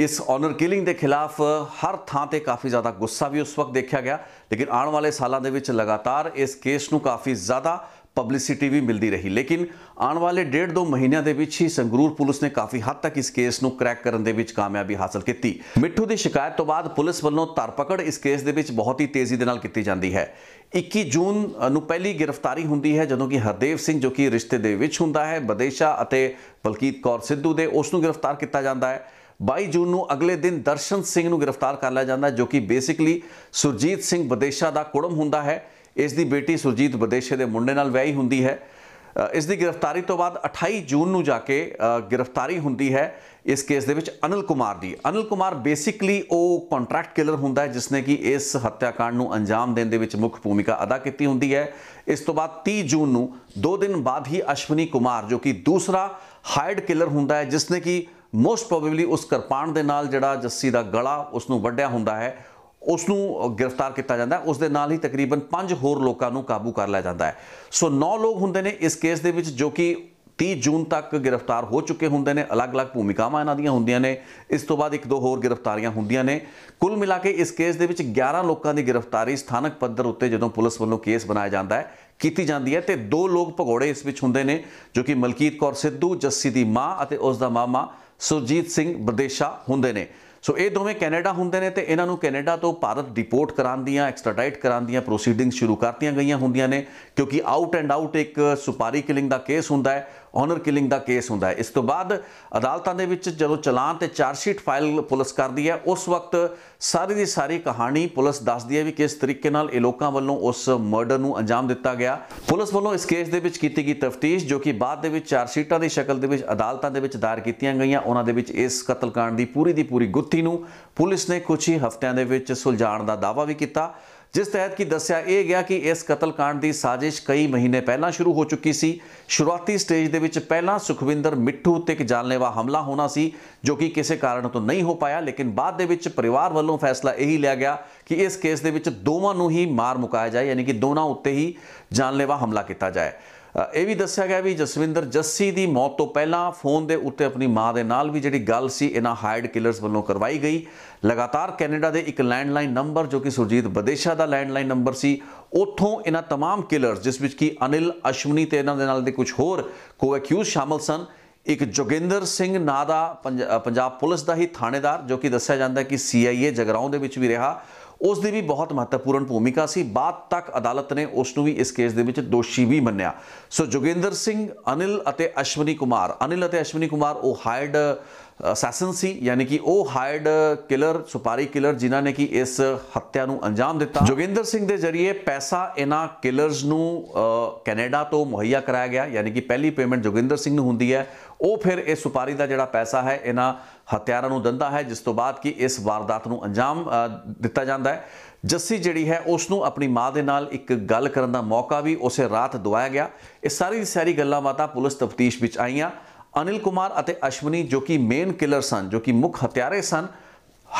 ਇਸ ਆਨਰ ਕਿਲਿੰਗ ਦੇ ਖਿਲਾਫ ਹਰ ਥਾਂ ਤੇ ਕਾਫੀ ਜ਼ਿਆਦਾ ਗੁੱਸਾ ਵੀ ਉਸ ਵਕਤ ਦੇਖਿਆ ਗਿਆ ਲੇਕਿਨ ਆਉਣ ਵਾਲੇ ਸਾਲਾਂ ਦੇ ਵਿੱਚ ਲਗਾਤਾਰ ਇਸ ਕੇਸ ਨੂੰ ਕਾਫੀ ਜ਼ਿਆਦਾ ਪਬਲਿਸਿਟੀ ਵੀ ਮਿਲਦੀ ਰਹੀ ਲੇਕਿਨ ਆਉਣ ਵਾਲੇ ਡੇਢ ਦੋ ਮਹੀਨਿਆਂ ਦੇ ਵਿੱਚ ਹੀ ਸੰਗਰੂਰ ਪੁਲਿਸ ਨੇ ਕਾਫੀ ਹੱਦ ਤੱਕ ਇਸ ਕੇਸ ਨੂੰ ਕ੍ਰੈਕ ਕਰਨ ਦੇ ਵਿੱਚ ਕਾਮਯਾਬੀ ਹਾਸਲ ਕੀਤੀ ਮਿੱਠੂ ਦੀ ਸ਼ਿਕਾਇਤ ਤੋਂ ਬਾਅਦ ਪੁਲਿਸ ਵੱਲੋਂ ਧਰਪਕੜ ਇਸ ਕੇਸ ਦੇ ਵਿੱਚ ਬਹੁਤ ਹੀ ਤੇਜ਼ੀ ਦੇ ਨਾਲ ਕੀਤੀ ਜਾਂਦੀ ਹੈ 21 ਜੂਨ ਨੂੰ ਪਹਿਲੀ ਗ੍ਰਿਫਤਾਰੀ ਹੁੰਦੀ ਹੈ ਜਦੋਂ ਕਿ ਹਰਦੇਵ ਸਿੰਘ ਜੋ ਕਿ ਰਿਸ਼ਤੇ ਦੇ ਵਿੱਚ ਹੁੰਦਾ ਹੈ ਬਦੇਸ਼ਾ ਅਤੇ ਬਲਕੀਤ ਕੌਰ ਸਿੱਧੂ ਦੇ ਉਸ ਨੂੰ ਗ੍ਰਿਫਤਾਰ ਕੀਤਾ ਜਾਂਦਾ ਹੈ 22 ਜੂਨ ਨੂੰ ਅਗਲੇ ਦਿਨ ਦਰਸ਼ਨ ਸਿੰਘ ਨੂੰ ਗ੍ਰਿਫਤਾਰ ਕਰ ਲਿਆ ਜਾਂਦਾ ਜੋ ਕਿ ਬੇਸਿਕਲੀ ਸੁਰਜੀਤ ਸਿੰਘ ਬਦੇਸ਼ਾ ਦਾ ਕੁੜਮ ਹੁੰਦਾ ਹੈ ਇਸ ਦੀ ਬੇਟੀ ਸੁਰਜੀਤ ਵਿਦੇਸ਼ੇ ਦੇ ਮੁੰਡੇ ਨਾਲ ਵਿਆਹੀ ਹੁੰਦੀ ਹੈ ਇਸ ਦੀ ਗ੍ਰਿਫਤਾਰੀ ਤੋਂ ਬਾਅਦ 28 ਜੂਨ ਨੂੰ ਜਾ ਕੇ ਗ੍ਰਿਫਤਾਰੀ ਹੁੰਦੀ ਹੈ ਇਸ ਕੇਸ ਦੇ ਵਿੱਚ ਅਨਿਲ ਕੁਮਾਰ ਦੀ ਅਨਿਲ ਕੁਮਾਰ ਬੇਸਿਕਲੀ ਉਹ ਕੰਟਰੈਕਟ ਕਿਲਰ ਹੁੰਦਾ ਹੈ ਜਿਸ ਨੇ ਕਿ ਇਸ ਹੱਤਿਆਕਾਂਡ ਨੂੰ ਅੰਜਾਮ ਦੇਣ ਦੇ ਵਿੱਚ ਮੁੱਖ ਭੂਮਿਕਾ ਅਦਾ ਕੀਤੀ ਹੁੰਦੀ ਹੈ ਇਸ ਤੋਂ ਬਾਅਦ 30 ਜੂਨ ਨੂੰ 2 ਦਿਨ ਬਾਅਦ ਹੀ ਅਸ਼ਵਨੀ ਕੁਮਾਰ ਜੋ ਕਿ ਦੂਸਰਾ ਹਾਇਰਡ ਕਿਲਰ ਹੁੰਦਾ ਹੈ ਜਿਸ ਨੇ ਕਿ ਮੋਸਟ ਪ੍ਰੋਬੇਬਲੀ ਉਸ ਕਰਪਾਨ ਦੇ ਨਾਲ ਜਿਹੜਾ ਜੱਸੀ ਦਾ ਗਲਾ ਉਸ ਨੂੰ ਵੱਢਿਆ ਹੁੰਦਾ ਹੈ ਉਸ ਨੂੰ ਗ੍ਰਿਫਤਾਰ ਕੀਤਾ ਜਾਂਦਾ ਉਸ ਦੇ ਨਾਲ ਹੀ ਤਕਰੀਬਨ 5 ਹੋਰ ਲੋਕਾਂ ਨੂੰ ਕਾਬੂ ਕਰ ਲਿਆ ਜਾਂਦਾ ਹੈ ਸੋ 9 ਲੋਕ ਹੁੰਦੇ ਨੇ ਇਸ ਕੇਸ ਦੇ ਵਿੱਚ ਜੋ ਕਿ 30 ਜੂਨ ਤੱਕ ਗ੍ਰਿਫਤਾਰ ਹੋ ਚੁੱਕੇ ਹੁੰਦੇ ਨੇ ਅਲੱਗ-ਅਲੱਗ ਭੂਮਿਕਾਵਾਂ ਇਹਨਾਂ ਦੀਆਂ ਹੁੰਦੀਆਂ ਨੇ ਇਸ ਤੋਂ ਬਾਅਦ ਇੱਕ ਦੋ ਹੋਰ ਗ੍ਰਿਫਤਾਰੀਆਂ ਹੁੰਦੀਆਂ ਨੇ ਕੁੱਲ ਮਿਲਾ ਕੇ ਇਸ ਕੇਸ ਦੇ ਵਿੱਚ 11 ਲੋਕਾਂ ਦੀ ਗ੍ਰਿਫਤਾਰੀ ਸਥਾਨਕ ਪੱਧਰ ਉੱਤੇ ਜਦੋਂ ਪੁਲਿਸ ਵੱਲੋਂ ਕੇਸ ਬਣਾਇਆ ਜਾਂਦਾ ਹੈ ਕੀਤੀ ਜਾਂਦੀ ਹੈ ਤੇ ਦੋ ਲੋਕ ਭਗੋੜੇ ਇਸ ਵਿੱਚ ਹੁੰਦੇ ਨੇ ਜੋ ਕਿ ਮਲਕੀਤ ਕੌਰ ਸਿੱਧੂ ਜੱਸੀ ਦੀ ਮਾਂ ਅਤੇ ਉਸ ਦਾ ਮਾਮਾ ਸੁਰਜੀਤ ਸਿੰਘ ਬਰਦੇਸ਼ਾ ਹੁੰਦੇ ਨੇ ਸੋ ਇਹ ਦੋਵੇਂ ਕੈਨੇਡਾ ਹੁੰਦੇ ਨੇ ਤੇ ਇਹਨਾਂ ਨੂੰ ਕੈਨੇਡਾ ਤੋਂ ਭਾਰਤ ਡਿਪੋਰਟ ਕਰਾਉਣ ਦੀਆਂ ਐਕਸਟ੍ਰਾਡਾਈਟ ਕਰਾਉਣ ਦੀਆਂ ਪ੍ਰੋਸੀਡਿੰਗਸ ਸ਼ੁਰੂ ਕਰਤੀਆਂ ਗਈਆਂ ਹੁੰਦੀਆਂ ਨੇ ਕਿਉਂਕਿ ਆਊਟ ਐਂਡ ਆਊਟ ਇੱਕ ਸੁਪਾਰੀ ਕਿਲਿੰਗ ਦਾ ਕੇਸ ਹੁੰਦਾ ਹੈ ਆਨਰ ਕਿਲਿੰਗ ਦਾ ਕੇਸ ਹੁੰਦਾ ਹੈ ਇਸ ਤੋਂ ਬਾਅਦ ਅਦਾਲਤਾਂ ਦੇ ਵਿੱਚ ਜਦੋਂ ਚਲਾਨ ਤੇ ਚਾਰਜ ਸ਼ੀਟ ਫਾਈਲ ਪੁਲਿਸ ਕਰਦੀ ਹੈ ਉਸ ਵਕਤ ਸਾਰੀ ਦੀ ਸਾਰੀ ਕਹਾਣੀ ਪੁਲਿਸ ਦੱਸਦੀ ਹੈ ਵੀ ਕਿਸ ਤਰੀਕੇ ਨਾਲ ਇਹ ਲੋਕਾਂ ਵੱਲੋਂ ਉਸ ਮਰਡਰ ਨੂੰ ਅੰਜਾਮ ਦਿੱਤਾ ਗਿਆ ਪੁਲਿਸ ਵੱਲੋਂ ਇਸ ਕੇਸ ਦੇ ਵਿੱਚ ਕੀਤੀ ਗਈ ਤਫਤੀਸ਼ ਜੋ ਕਿ ਬਾਅਦ ਦੇ ਵਿੱਚ ਚਾਰ ਸ਼ੀਟਾਂ ਦੀ ਸ਼ਕਲ ਦੇ ਵਿੱਚ ਅਦਾਲਤਾਂ ਦੇ ਵਿੱਚ ਦਾਇਰ ਕੀਤੀਆਂ ਗਈਆਂ ਉਹਨਾਂ ਦੇ ਵਿੱਚ ਇਸ ਕਤਲकांड ਦੀ ਪੂਰੀ ਦੀ ਪੂਰੀ ਗੁੱਥੀ ਨੂੰ ਪੁਲਿਸ ਨੇ ਕੁਝ ਹੀ ਹਫ਼ਤਿਆਂ ਦੇ ਵਿੱਚ ਸੁਲਝਾਉਣ ਦਾ ਦਾਅਵਾ ਵੀ ਕੀਤਾ ਜਿਸ ਤਹਿਤ ਕੀ ਦੱਸਿਆ ਇਹ ਗਿਆ ਕਿ ਇਸ ਕਤਲकांड ਦੀ ਸਾਜ਼ਿਸ਼ ਕਈ ਮਹੀਨੇ ਪਹਿਲਾਂ ਸ਼ੁਰੂ ਹੋ ਚੁੱਕੀ ਸੀ ਸ਼ੁਰੂਆਤੀ ਸਟੇਜ ਦੇ ਵਿੱਚ ਪਹਿਲਾਂ ਸੁਖਵਿੰਦਰ ਮਿੱਠੂ ਤੇ ਇੱਕ ਜਾਨਲੇਵਾ ਹਮਲਾ ਹੋਣਾ ਸੀ ਜੋ ਕਿ ਕਿਸੇ ਕਾਰਨ ਤੋਂ ਨਹੀਂ ਹੋ ਪਾਇਆ ਲੇਕਿਨ ਬਾਅਦ ਦੇ ਵਿੱਚ ਪਰਿਵਾਰ ਵੱਲੋਂ ਫੈਸਲਾ ਇਹੀ ਲਿਆ ਗਿਆ ਕਿ ਇਸ ਕੇਸ ਦੇ ਵਿੱਚ ਦੋਵਾਂ ਨੂੰ ਹੀ ਮਾਰ ਮੁਕਾਇਆ ਜਾਏ ਯਾਨੀ ਕਿ ਦੋਨਾਂ ਉੱਤੇ ਹੀ ਜਾਨਲੇਵਾ ਹਮਲਾ ਕੀਤਾ ਜਾਏ ਇਹ ਵੀ ਦੱਸਿਆ ਗਿਆ ਵੀ ਜਸਵਿੰਦਰ ਜੱਸੀ ਦੀ ਮੌਤ ਤੋਂ ਪਹਿਲਾਂ ਫੋਨ ਦੇ ਉੱਤੇ ਆਪਣੀ ਮਾਂ ਦੇ ਨਾਲ ਵੀ ਜਿਹੜੀ ਗੱਲ ਸੀ ਇਹਨਾਂ ਹਾਇਰਡ ਕਿਲਰਸ ਵੱਲੋਂ ਕਰਵਾਈ ਗਈ ਲਗਾਤਾਰ ਕੈਨੇਡਾ ਦੇ ਇੱਕ ਲੈਂਡਲਾਈਨ ਨੰਬਰ ਜੋ ਕਿ ਸੁਰਜੀਤ ਬਦੇਸ਼ਾ ਦਾ ਲੈਂਡਲਾਈਨ ਨੰਬਰ ਸੀ ਉੱਥੋਂ ਇਹਨਾਂ तमाम ਕਿਲਰਸ ਜਿਸ ਵਿੱਚ ਕੀ ਅਨਿਲ ਅਸ਼ਵਨੀ ਤੇ ਇਹਨਾਂ ਦੇ ਨਾਲ ਦੇ ਕੁਝ ਹੋਰ ਕੋ ਐਕਿਊਜ਼ ਸ਼ਾਮਲ ਸਨ ਇੱਕ ਜੋਗਿੰਦਰ ਸਿੰਘ ਨਾਦਾ ਦਾ ਪੰਜਾਬ ਪੁਲਿਸ ਦਾ ਹੀ ਥਾਣੇਦਾਰ ਜੋ ਕਿ ਦੱਸਿਆ ਜਾਂਦਾ ਕਿ ਸੀਆਈਏ ਜਗਰਾਉਂ ਦੇ ਵਿੱਚ ਵੀ ਰਿਹਾ ਉਸ ਦੀ ਵੀ ਬਹੁਤ ਮਹੱਤਵਪੂਰਨ ਭੂਮਿਕਾ ਸੀ ਬਾਅਦ ਤੱਕ ਅਦਾਲਤ ਨੇ ਉਸ ਨੂੰ ਵੀ ਇਸ ਕੇਸ ਦੇ ਵਿੱਚ ਦੋਸ਼ੀ ਵੀ ਮੰਨਿਆ ਸੋ ਜੋਗਿੰਦਰ ਸਿੰਘ ਅਨਿਲ ਅਤੇ ਅਸ਼ਵਨੀ ਕੁਮਾਰ ਅਨਿਲ ਅਤੇ ਅਸ਼ਵਨੀ ਕੁਮਾਰ ਉਹ ਹਾਇਰਡ ਅਸੈਸਨ ਸੀ ਯਾਨੀ ਕਿ ਉਹ ਹਾਇਰਡ ਕਿਲਰ ਸੁਪਾਰੀ ਕਿਲਰ ਜਿਨ੍ਹਾਂ ਨੇ ਕਿ ਇਸ ਹੱਤਿਆ ਨੂੰ ਅੰਜਾਮ ਦਿੱਤਾ ਜੋਗਿੰਦਰ ਸਿੰਘ ਦੇ ਜ਼ਰੀਏ ਪੈਸਾ ਇਹਨਾਂ ਕਿਲਰਸ ਨੂੰ ਕੈਨੇਡਾ ਤੋਂ ਮੁਹੱਈਆ ਕਰਾਇਆ ਗਿਆ ਯਾਨੀ ਕਿ ਪਹਿਲੀ ਪੇਮੈਂਟ ਜੋਗਿੰਦਰ ਸਿੰਘ ਨੂੰ ਹੁੰਦੀ ਹੈ ਉਹ ਫਿਰ ਇਹ ਸੁਪਾਰੀ ਦਾ ਜਿਹੜਾ ਪੈਸਾ ਹੈ ਇਹਨਾਂ ਹਥਿਆਰਾਂ ਨੂੰ ਦਿੰਦਾ ਹੈ ਜਿਸ ਤੋਂ ਬਾਅਦ ਕਿ ਇਸ ਵਾਰਦਾਤ ਨੂੰ ਅੰਜਾਮ ਦਿੱਤਾ ਜਾਂਦਾ ਹੈ ਜੱਸੀ ਜਿਹੜੀ ਹੈ ਉਸ ਨੂੰ ਆਪਣੀ ਮਾਂ ਦੇ ਨਾਲ ਇੱਕ ਗੱਲ ਕਰਨ ਦਾ ਮੌਕਾ ਵੀ ਉਸੇ ਰਾਤ ਦਵਾਇਆ ਗਿਆ ਇਹ ਸਾਰੀ ਸਾਰੀ ਗੱਲਾਂ ਬਾਤਾਂ ਪੁਲਿਸ ਤਫਤੀਸ਼ ਵਿੱਚ ਆਈਆਂ ਅਨਿਲ ਕੁਮਾਰ ਅਤੇ ਅਸ਼ਵਨੀ ਜੋ ਕਿ ਮੇਨ ਕਿਲਰ ਸਨ ਜੋ ਕਿ ਮੁੱਖ ਹਥਿਆਰੇ ਸਨ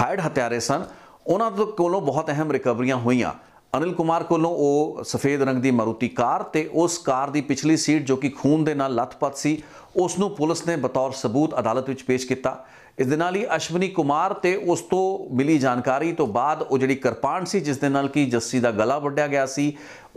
ਹਾਇਡ ਹਥਿਆਰੇ ਸਨ ਉਹਨਾਂ ਤੋਂ ਕੋਲੋਂ ਬਹੁਤ ਅਹਿਮ ਰਿਕਵਰੀਆਂ ਹੋਈਆਂ ਅਨਿਲ ਕੁਮਾਰ ਕੋਲੋਂ ਉਹ ਸਫੇਦ ਰੰਗ ਦੀ ਮਾਰੂਤੀ ਕਾਰ ਤੇ ਉਸ ਕਾਰ ਦੀ ਪਿਛਲੀ ਸੀਟ ਜੋ ਕਿ ਖੂਨ ਦੇ ਨਾਲ ਲੱਥਪੱਥ ਸੀ ਉਸ ਨੂੰ ਪੁਲਿਸ ਨੇ ਬਤੌਰ ਸਬੂਤ ਅਦਾਲਤ ਵਿੱਚ ਪੇਸ਼ ਕੀਤਾ ਇਸ ਦੇ ਨਾਲ ਹੀ ਅਸ਼ਵਨੀ ਕੁਮਾਰ ਤੇ ਉਸ ਤੋਂ ਮਿਲੀ ਜਾਣਕਾਰੀ ਤੋਂ ਬਾਅਦ ਉਹ ਜਿਹੜੀ ਕਿਰਪਾਨ ਸੀ ਜਿਸ ਦੇ ਨਾਲ ਕਿ ਜੱਸੀ ਦਾ ਗਲਾ ਵੱਢਿਆ ਗਿਆ ਸੀ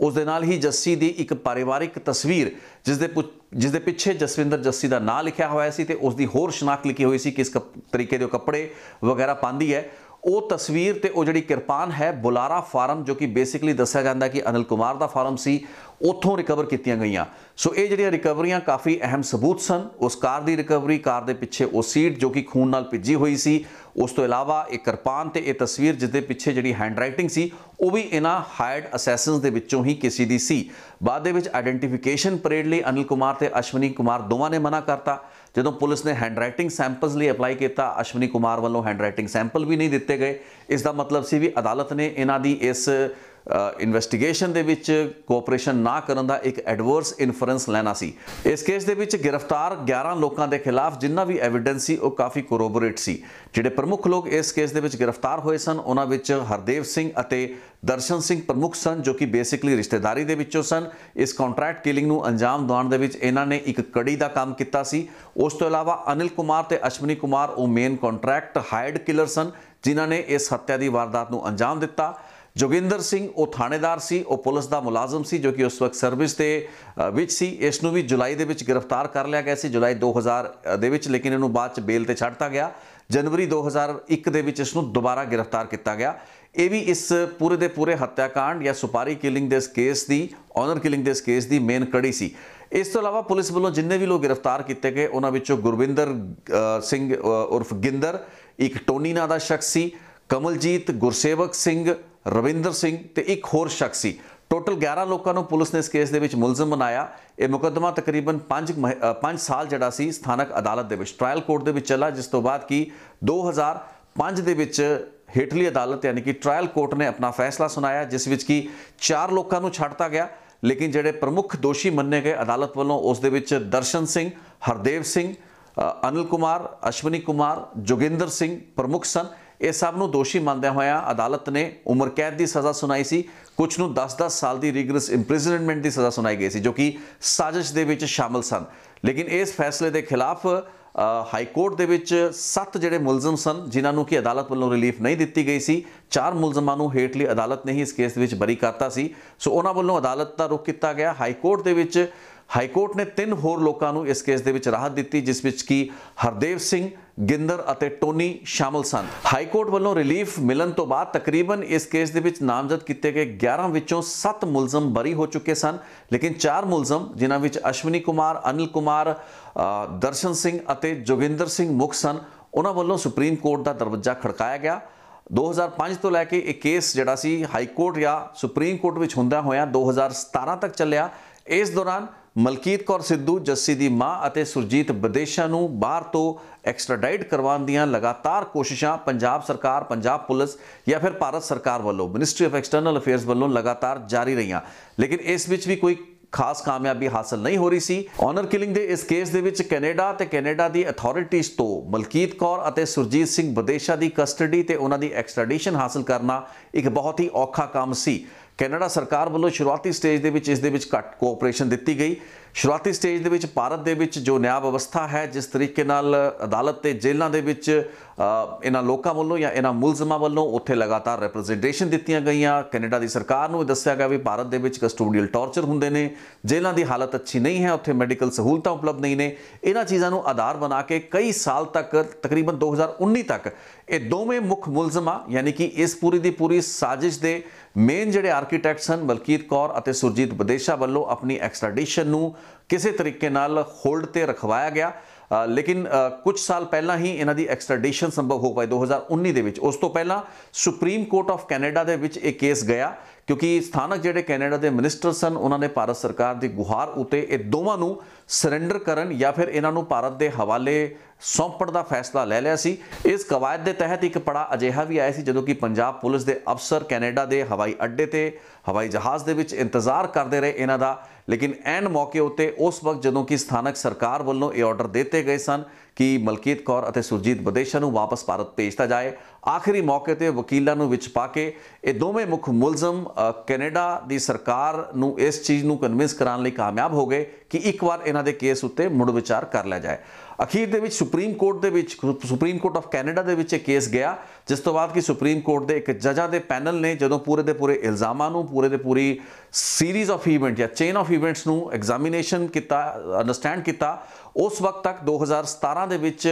ਉਸ ਦੇ ਨਾਲ ਹੀ ਜੱਸੀ ਦੀ ਇੱਕ ਪਰਿਵਾਰਿਕ ਤਸਵੀਰ ਜਿਸ ਦੇ ਜਿਸ ਦੇ ਪਿੱਛੇ ਜਸਵਿੰਦਰ ਜੱਸੀ ਦਾ ਨਾਂ ਲਿਖਿਆ ਹੋਇਆ ਸੀ ਤੇ ਉਸ ਦੀ ਹੋਰ ਸ਼ਨਾਖਤ ਲਿਖੀ ਹੋਈ ਸੀ ਕਿ ਇਸ ਤਰੀਕੇ ਦੇ ਕੱਪੜੇ ਵਗੈਰਾ ਪਾਉਂਦੀ ਹੈ ਉਹ ਤਸਵੀਰ ਤੇ ਉਹ ਜਿਹੜੀ ਕਿਰਪਾਨ ਹੈ ਬੁਲਾਰਾ ਫਾਰਮ ਜੋ ਕਿ ਬੇਸਿਕਲੀ ਦੱਸਿਆ ਜਾਂਦਾ ਕਿ ਅਨਿਲ ਕੁਮਾਰ ਦਾ ਫਾਰਮ ਸੀ ਉੱਥੋਂ ਰਿਕਵਰ ਕੀਤੀਆਂ ਗਈਆਂ ਸੋ ਇਹ ਜਿਹੜੀਆਂ ਰਿਕਵਰੀਆਂ ਕਾਫੀ ਅਹਿਮ ਸਬੂਤ ਸਨ ਉਸ ਕਾਰ ਦੀ ਰਿਕਵਰੀ ਕਾਰ ਦੇ ਪਿੱਛੇ ਉਹ ਸੀਟ ਜੋ ਕਿ ਖੂਨ ਨਾਲ ਭਿੱਜੀ ਹੋਈ ਸੀ ਉਸ ਤੋਂ ਇਲਾਵਾ ਇੱਕ ਕਿਰਪਾਨ ਤੇ ਇਹ ਤਸਵੀਰ ਜਿਸ ਦੇ ਪਿੱਛੇ ਜਿਹੜੀ ਹੈਂਡਰਾਈਟਿੰਗ ਸੀ ਉਹ ਵੀ ਇਹਨਾਂ ਹਾਇਰਡ ਅਸੈਸਨਸ ਦੇ ਵਿੱਚੋਂ ਹੀ ਕਿਸੇ ਦੀ ਸੀ ਬਾਅਦ ਦੇ ਵਿੱਚ ਆਇਡੈਂਟੀਫਿਕੇਸ਼ਨ ਪਰੇਡ ਲਈ ਅਨਿਲ ਕੁਮਾਰ ਤੇ ਅਸ਼ਵਨੀ ਕੁਮਾਰ ਦੋਵਾਂ ਨੇ ਮਨਾ ਕਰਤਾ ਜਦੋਂ ਪੁਲਿਸ ਨੇ ਹੈਂਡਰਾਈਟਿੰਗ ਸੈਂਪਲਸ ਲਈ ਅਪਲਾਈ ਕੀਤਾ ਅਸ਼ਵਨੀ ਕੁਮਾਰ ਵੱਲੋਂ ਹੈਂਡਰਾਈਟਿੰਗ ਸੈਂਪਲ ਵੀ ਨਹੀਂ ਦਿੱਤੇ ਗਏ ਇਸ ਦਾ ਮਤਲਬ ਸੀ ਵੀ ਅਦਾਲਤ ਨੇ ਇਹਨਾਂ ਦੀ ਇਸ ਇਨਵੈਸਟੀਗੇਸ਼ਨ ਦੇ ਵਿੱਚ ਕੋਆਪਰੇਸ਼ਨ ਨਾ ਕਰਨ ਦਾ ਇੱਕ ਐਡਵਰਸ ਇਨਫਰੈਂਸ ਲੈਣਾ ਸੀ ਇਸ ਕੇਸ ਦੇ ਵਿੱਚ ਗ੍ਰਿਫਤਾਰ 11 ਲੋਕਾਂ ਦੇ ਖਿਲਾਫ ਜਿੰਨਾ ਵੀ ਐਵੀਡੈਂਸ ਸੀ ਉਹ ਕਾਫੀ ਕੋਰੋਬੋਰੇਟ ਸੀ ਜਿਹੜੇ ਪ੍ਰਮੁੱਖ ਲੋਕ ਇਸ ਕੇਸ ਦੇ ਵਿੱਚ ਗ੍ਰਿਫਤਾਰ ਹੋਏ ਸਨ ਉਹਨਾਂ ਵਿੱਚ ਹਰਦੇਵ ਸਿੰਘ ਅਤੇ ਦਰਸ਼ਨ ਸਿੰਘ ਪ੍ਰਮੁੱਖ ਸਨ ਜੋ ਕਿ ਬੇਸਿਕਲੀ ਰਿਸ਼ਤੇਦਾਰੀ ਦੇ ਵਿੱਚੋਂ ਸਨ ਇਸ ਕੰਟਰੈਕਟ ਕਿਲਿੰਗ ਨੂੰ ਅੰਜਾਮ ਦਿਵਾਉਣ ਦੇ ਵਿੱਚ ਇਹਨਾਂ ਨੇ ਇੱਕ ਕੜੀ ਦਾ ਕੰਮ ਕੀਤਾ ਸੀ ਉਸ ਤੋਂ ਇਲਾਵਾ ਅਨਿਲ ਕੁਮਾਰ ਤੇ ਅਸ਼ਵਨੀ ਕੁਮਾਰ ਉਹ ਮੇਨ ਕੰਟਰੈਕਟ ਹਾਇਰਡ ਕਿਲਰ ਸਨ ਜਿਨ੍ਹਾਂ ਨੇ ਇਸ ਹੱਤਿਆ ਦੀ ਵਾਰਦਾਤ ਨੂੰ ਅੰਜਾਮ ਦਿੱਤਾ ਜੋਗਿੰਦਰ ਸਿੰਘ ਉਹ ਥਾਣੇਦਾਰ ਸੀ ਉਹ ਪੁਲਿਸ ਦਾ ਮੁਲਾਜ਼ਮ ਸੀ ਜੋ ਕਿ ਉਸ ਵਕਤ ਸਰਵਿਸ ਤੇ ਵਿੱਚ ਸੀ ਇਸ ਨੂੰ ਵੀ ਜੁਲਾਈ ਦੇ ਵਿੱਚ ਗ੍ਰਿਫਤਾਰ ਕਰ ਲਿਆ ਗਿਆ ਸੀ ਜੁਲਾਈ 2000 ਦੇ ਵਿੱਚ ਲੇਕਿਨ ਇਹਨੂੰ ਬਾਅਦ ਚ ਬੇਲ ਤੇ ਛੱਡਤਾ ਗਿਆ ਜਨਵਰੀ 2001 ਦੇ ਵਿੱਚ ਇਸ ਨੂੰ ਦੁਬਾਰਾ ਗ੍ਰਿਫਤਾਰ ਕੀਤਾ ਗਿਆ ਇਹ ਵੀ ਇਸ ਪੂਰੇ ਦੇ ਪੂਰੇ ਹੱਤਿਆਕਾਂਡ ਜਾਂ ਸੁਪਾਰੀ ਕਿਲਿੰਗ ਦੇ ਕੇਸ ਦੀ ਆਨਰ ਕਿਲਿੰਗ ਦੇ ਕੇਸ ਦੀ ਮੇਨ ਕੜੀ ਸੀ ਇਸ ਤੋਂ ਇਲਾਵਾ ਪੁਲਿਸ ਵੱਲੋਂ ਜਿੰਨੇ ਵੀ ਲੋਕ ਗ੍ਰਿਫਤਾਰ ਕੀਤੇ ਗਏ ਉਹਨਾਂ ਵਿੱਚੋਂ ਗੁਰਵਿੰਦਰ ਸਿੰਘ ਉਰਫ ਗਿੰਦਰ ਇੱਕ ਟੋਨੀ ਨਾਂ ਦਾ ਸ਼ਖਸ ਸੀ ਕਮਲਜੀਤ ਗੁਰਸੇਵਕ ਸਿੰਘ ਰਵਿੰਦਰ ਸਿੰਘ ਤੇ ਇੱਕ ਹੋਰ ਸ਼ਖਸ ਸੀ ਟੋਟਲ 11 ਲੋਕਾਂ ਨੂੰ ਪੁਲਿਸ ਨੇ ਇਸ ਕੇਸ ਦੇ ਵਿੱਚ ਮੁਲਜ਼ਮ ਬਣਾਇਆ ਇਹ ਮੁਕੱਦਮਾ ਤਕਰੀਬਨ 5 5 ਸਾਲ ਜਿਹੜਾ ਸੀ ਸਥਾਨਕ ਅਦਾਲਤ ਦੇ ਵਿੱਚ ਟ੍ਰਾਇਲ ਕੋਰਟ ਦੇ ਵਿੱਚ ਚੱਲਾ ਜਿਸ ਤੋਂ ਬਾਅਦ ਕੀ 2005 ਦੇ ਵਿੱਚ ਹੇਠਲੀ ਅਦਾਲਤ ਯਾਨੀ ਕਿ ਟ੍ਰਾਇਲ ਕੋਰਟ ਨੇ ਆਪਣਾ ਫੈਸਲਾ ਸੁਣਾਇਆ ਜਿਸ ਵਿੱਚ ਕੀ 4 ਲੋਕਾਂ ਨੂੰ ਛੱਡਤਾ ਗਿਆ ਲੇਕਿਨ ਜਿਹੜੇ ਪ੍ਰਮੁੱਖ ਦੋਸ਼ੀ ਮੰਨੇ ਗਏ ਅਦਾਲਤ ਵੱਲੋਂ ਉਸ ਦੇ ਵਿੱਚ ਦਰਸ਼ਨ ਸਿੰਘ ਹਰਦੇਵ ਸਿੰਘ ਅਨਿਲ ਕੁਮਾਰ ਅਸ਼ਵਨੀ ਕੁਮਾਰ ਜੋਗਿੰਦਰ ਸਿੰਘ ਪ੍ਰਮੁੱਖ ਸਨ ਇਹ ਸਭ ਨੂੰ ਦੋਸ਼ੀ ਮੰਨਦਿਆਂ ਹੋਇਆ ਅਦਾਲਤ ਨੇ ਉਮਰ ਕੈਦ ਦੀ ਸਜ਼ਾ ਸੁਣਾਈ ਸੀ ਕੁਝ ਨੂੰ 10-10 ਸਾਲ ਦੀ ਰਿਗਰਸ ਇੰਪ੍ਰਿਜ਼ਨਮੈਂਟ ਦੀ ਸਜ਼ਾ ਸੁਣਾਈ ਗਈ ਸੀ ਜੋ ਕਿ ਸਾਜ਼ਿਸ਼ ਦੇ ਵਿੱਚ ਸ਼ਾਮਲ ਸਨ ਲੇਕਿਨ ਇਸ ਫੈਸਲੇ ਦੇ ਖਿਲਾਫ ਹਾਈ ਕੋਰਟ ਦੇ ਵਿੱਚ ਸੱਤ ਜਿਹੜੇ ਮੁਲਜ਼ਮ ਸਨ ਜਿਨ੍ਹਾਂ ਨੂੰ ਕਿ ਅਦਾਲਤ ਵੱਲੋਂ ਰਿਲੀਫ ਨਹੀਂ ਦਿੱਤੀ ਗਈ ਸੀ ਚਾਰ ਮੁਲਜ਼ਮਾਂ ਨੂੰ ਹੇਠਲੀ ਅਦਾਲਤ ਨੇ ਹੀ ਇਸ ਕੇਸ ਦੇ ਵਿੱਚ ਬਰੀ ਕਰਤਾ ਸੀ ਸੋ ਉਹਨਾਂ ਵੱਲੋਂ ਅਦਾਲਤ ਦਾ ਰੁਖ ਕੀਤਾ ਗਿਆ ਹਾਈ ਕੋਰਟ ਦੇ ਵਿੱਚ ਹਾਈ ਕੋਰਟ ਨੇ ਤਿੰਨ ਹੋਰ ਲੋਕਾਂ ਨੂੰ ਇਸ ਕੇਸ ਦੇ ਵਿੱਚ ਰਾਹਤ ਦਿੱਤੀ ਜਿਸ ਵਿੱਚ ਕੀ ਹਰਦੇਵ ਸਿੰਘ ਗਿੰਦਰ ਅਤੇ ਟੋਨੀ ਸ਼ਾਮਲ ਸਨ ਹਾਈ ਕੋਰਟ ਵੱਲੋਂ ਰਿਲੀਫ ਮਿਲਣ ਤੋਂ ਬਾਅਦ ਤਕਰੀਬਨ ਇਸ ਕੇਸ ਦੇ ਵਿੱਚ ਨਾਮਜ਼ਦ ਕੀਤੇ ਗਏ 11 ਵਿੱਚੋਂ 7 ਮੁਲਜ਼ਮ ਬਰੀ ਹੋ ਚੁੱਕੇ ਸਨ ਲੇਕਿਨ 4 ਮੁਲਜ਼ਮ ਜਿਨ੍ਹਾਂ ਵਿੱਚ ਅਸ਼ਵਨੀ ਕੁਮਾਰ ਅਨਿਲ ਕੁਮਾਰ ਦਰਸ਼ਨ ਸਿੰਘ ਅਤੇ ਜੋਗਿੰਦਰ ਸਿੰਘ ਮੁਖ ਸਨ ਉਹਨਾਂ ਵੱਲੋਂ ਸੁਪਰੀਮ ਕੋਰਟ ਦਾ ਦਰਵਾਜ਼ਾ ਖੜਕਾਇਆ ਗਿਆ 2005 ਤੋਂ ਲੈ ਕੇ ਇਹ ਕੇਸ ਜਿਹੜਾ ਸੀ ਹਾਈ ਕੋਰਟ ਜਾਂ ਸੁਪਰੀਮ ਕੋਰਟ ਵਿੱਚ ਹੁੰਦਾ ਹੋਇਆ 2017 ਤੱਕ ਚੱਲਿਆ ਇਸ ਦੌਰਾਨ ਮਲਕੀਤ ਕੌਰ ਸਿੱਧੂ ਜੱਸੀ ਦੀ ਮਾਂ ਅਤੇ ਸੁਰਜੀਤ ਬਦੇਸ਼ਾ ਨੂੰ ਬਾਹਰ ਤੋਂ ਐਕਸਟ੍ਰਾਡਾਈਟ ਕਰਵਾਉਣ ਦੀਆਂ ਲਗਾਤਾਰ ਕੋਸ਼ਿਸ਼ਾਂ ਪੰਜਾਬ ਸਰਕਾਰ ਪੰਜਾਬ ਪੁਲਿਸ ਜਾਂ ਫਿਰ ਭਾਰਤ ਸਰਕਾਰ ਵੱਲੋਂ ਮਿਨਿਸਟਰੀ ਆਫ ਐਕਸਟਰਨਲ ਅਫੇਅਰਸ ਵੱਲੋਂ ਲਗਾਤਾਰ ਜਾਰੀ ਰਹੀਆਂ ਲੇਕਿਨ ਇਸ ਵਿੱਚ ਵੀ ਕੋਈ ਖਾਸ ਕਾਮਯਾਬੀ ਹਾਸਲ ਨਹੀਂ ਹੋ ਰਹੀ ਸੀ ਆਨਰ ਕਿਲਿੰਗ ਦੇ ਇਸ ਕੇਸ ਦੇ ਵਿੱਚ ਕੈਨੇਡਾ ਤੇ ਕੈਨੇਡਾ ਦੀ ਅਥਾਰਟੀਆਂ ਤੋਂ ਮਲਕੀਤ ਕੌਰ ਅਤੇ ਸੁਰਜੀਤ ਸਿੰਘ ਬਦੇਸ਼ਾ ਦੀ ਕਸਟਡੀ ਤੇ ਉਹਨਾਂ ਦੀ ਐਕਸਟ੍ਰੈਡੀਸ਼ਨ ਹਾਸਲ ਕਰਨਾ ਇੱਕ ਬਹੁਤ ਹੀ ਔਖਾ ਕੰਮ ਸੀ ਕੈਨੇਡਾ ਸਰਕਾਰ ਵੱਲੋਂ ਸ਼ੁਰੂਆਤੀ ਸਟੇਜ ਦੇ ਵਿੱਚ ਇਸ ਦੇ ਵਿੱਚ ਘੱਟ ਕੋਆਪਰੇਸ਼ਨ ਦਿੱਤੀ ਗਈ ਸ਼ੁਰੂਆਤੀ ਸਟੇਜ ਦੇ ਵਿੱਚ ਭਾਰਤ ਦੇ ਵਿੱਚ ਜੋ ਨਿਆਂ ਵਿਵਸਥਾ ਹੈ ਜਿਸ ਤਰੀਕੇ ਨਾਲ ਅਦਾਲਤ ਤੇ ਜੇਲ੍ਹਾਂ ਦੇ ਵਿੱਚ ਇਹਨਾਂ ਲੋਕਾਂ ਵੱਲੋਂ ਜਾਂ ਇਹਨਾਂ ਮੁਲਜ਼ਮਾਂ ਵੱਲੋਂ ਉੱਥੇ ਲਗਾਤਾਰ ਰਿਪਰੈਜ਼ੈਂਟੇਸ਼ਨ ਦਿੱਤੀਆਂ ਗਈਆਂ ਕੈਨੇਡਾ ਦੀ ਸਰਕਾਰ ਨੂੰ ਦੱਸਿਆ ਗਿਆ ਵੀ ਭਾਰਤ ਦੇ ਵਿੱਚ ਕਸਟੋਡੀਅਲ ਟੌਰਚਰ ਹੁੰਦੇ ਨੇ ਜੇਲ੍ਹਾਂ ਦੀ ਹਾਲਤ ਅੱਛੀ ਨਹੀਂ ਹੈ ਉੱਥੇ ਮੈਡੀਕਲ ਸਹੂਲਤਾਂ ਉਪਲਬਧ ਨਹੀਂ ਨੇ ਇਹਨਾਂ ਚੀਜ਼ਾਂ ਨੂੰ ਆਧਾਰ ਬਣਾ ਕੇ ਕਈ ਸਾਲ ਤੱਕ ਤਕਰੀਬਨ 2019 ਤੱਕ ਇਹ ਦੋਵੇਂ ਮੁੱਖ ਮੁਲਜ਼ਮਾਂ ਯਾਨੀ ਕਿ ਇਸ ਪੂਰੀ ਦੀ ਪੂਰੀ ਸਾਜ਼ਿਸ਼ ਦੇ ਮੇਨ ਜਿਹੜੇ ਆਰਕੀਟੈਕਟਸ ਹਨ ਮਲਕੀਤ ਕੌਰ ਅਤੇ ਸੁਰਜੀਤ ਬਦੇਸ਼ਾ ਵੱਲੋਂ ਆਪਣੀ ਐਕਸਟ੍ਰੈਡੀਸ਼ਨ ਨੂੰ ਕਿਸੇ ਤਰੀਕੇ ਨਾਲ ਹੋਲਡ ਤੇ ਰਖਵਾਇਆ ਗਿਆ ਲੇਕਿਨ ਕੁਝ ਸਾਲ ਪਹਿਲਾਂ ਹੀ ਇਹਨਾਂ ਦੀ ਐਕਸਟ੍ਰੈਡੀਸ਼ਨ ਸੰਭਵ ਹੋ ਪਾਈ 2019 ਦੇ ਵਿੱਚ ਉਸ ਤੋਂ ਪਹਿਲਾਂ ਸੁਪਰੀਮ ਕੋਰਟ ਆਫ ਕੈਨੇਡਾ ਦੇ ਵਿੱਚ ਇਹ ਕੇਸ ਗਿਆ ਕਿਉਂਕਿ ਸਥਾਨਕ ਜਿਹੜੇ ਕੈਨੇਡਾ ਦੇ ਮਿਨਿਸਟਰ ਸਨ ਉਹਨਾਂ ਨੇ ਭਾਰਤ ਸਰਕਾਰ ਦੀ ਗੁਹਾਰ ਉਤੇ ਇਹ ਦੋਵਾਂ ਨੂੰ ਸਰੈਂਡਰ ਕਰਨ ਜਾਂ ਫਿਰ ਇਹਨਾਂ ਨੂੰ ਭਾਰਤ ਦੇ ਹਵਾਲੇ ਸੌਂਪਣ ਦਾ ਫੈਸਲਾ ਲੈ ਲਿਆ ਸੀ ਇਸ ਕਵਾਇਦ ਦੇ ਤਹਿਤ ਇੱਕ ਪੜਾ ਅਜਿਹਾ ਵੀ ਆਇਆ ਸੀ ਜਦੋਂ ਕਿ ਪੰਜਾਬ ਪੁਲਿਸ ਦੇ ਅਫਸਰ ਕੈਨੇਡਾ ਦੇ ਹਵਾਈ ਅੱਡੇ ਤੇ ਹਵਾਈ ਜਹਾਜ਼ ਦੇ ਵਿੱਚ ਇੰਤਜ਼ਾਰ ਕਰਦੇ ਰਹੇ ਇਹਨਾਂ ਦਾ ਲੇਕਿਨ ਐਨ ਮੌਕੇ ਉਤੇ ਉਸ ਵਕਤ ਜਦੋਂ ਕਿ ਸਥਾਨਕ ਸਰਕਾਰ ਵੱਲੋਂ ਇਹ ਆਰਡਰ ਦਿੱਤੇ ਗਏ ਸਨ ਕਿ ਮਲਕੀਤ ਕੌਰ ਅਤੇ ਸੁਰਜੀਤ ਬਦੇਸ਼ਾ ਨੂੰ ਵਾਪਸ ਭਾਰਤ ਭੇਜਤਾ ਜਾਏ ਆਖਰੀ ਮੌਕੇ ਤੇ ਵਕੀਲਾਂ ਨੂੰ ਵਿੱਚ ਪਾ ਕੇ ਇਹ ਦੋਵੇਂ ਮੁੱਖ ਮੁਲਜ਼ਮ ਕੈਨੇਡਾ ਦੀ ਸਰਕਾਰ ਨੂੰ ਇਸ ਚੀਜ਼ ਨੂੰ ਕਨਵਿੰਸ ਕਰਾਉਣ ਲਈ ਕਾਮਯਾਬ ਹੋ ਗਏ ਕਿ ਇੱਕ ਵਾਰ ਇਹਨਾਂ ਦੇ ਕੇਸ ਉੱਤੇ ਮੁੜ ਵਿਚਾਰ ਕਰ ਲਿਆ ਜਾਏ ਅਖੀਰ ਦੇ ਵਿੱਚ ਸੁਪਰੀਮ ਕੋਰਟ ਦੇ ਵਿੱਚ ਸੁਪਰੀਮ ਕੋਰਟ ਆਫ ਕੈਨੇਡਾ ਦੇ ਵਿੱਚ ਇਹ ਕੇਸ ਗਿਆ ਜਿਸ ਤੋਂ ਬਾਅਦ ਕਿ ਸੁਪਰੀਮ ਕੋਰਟ ਦੇ ਇੱਕ ਜੱਜਾਂ ਦੇ ਪੈਨਲ ਨੇ ਜਦੋਂ ਪੂਰੇ ਦੇ ਪੂਰੇ ਇਲਜ਼ਾਮਾਂ ਨੂੰ ਪੂਰੇ ਦੇ ਪੂਰੀ ਸੀਰੀਜ਼ ਆਫ ਇਵੈਂਟ ਜਾਂ ਚੇਨ ਆਫ ਇਵੈਂਟਸ ਨੂੰ ਐਗਜ਼ਾਮੀਨੇਸ਼ਨ ਕੀਤਾ ਅੰਡਰਸਟੈਂਡ ਕੀਤਾ ਉਸ ਵਕਤ ਤੱਕ 2017 ਦੇ ਵਿੱਚ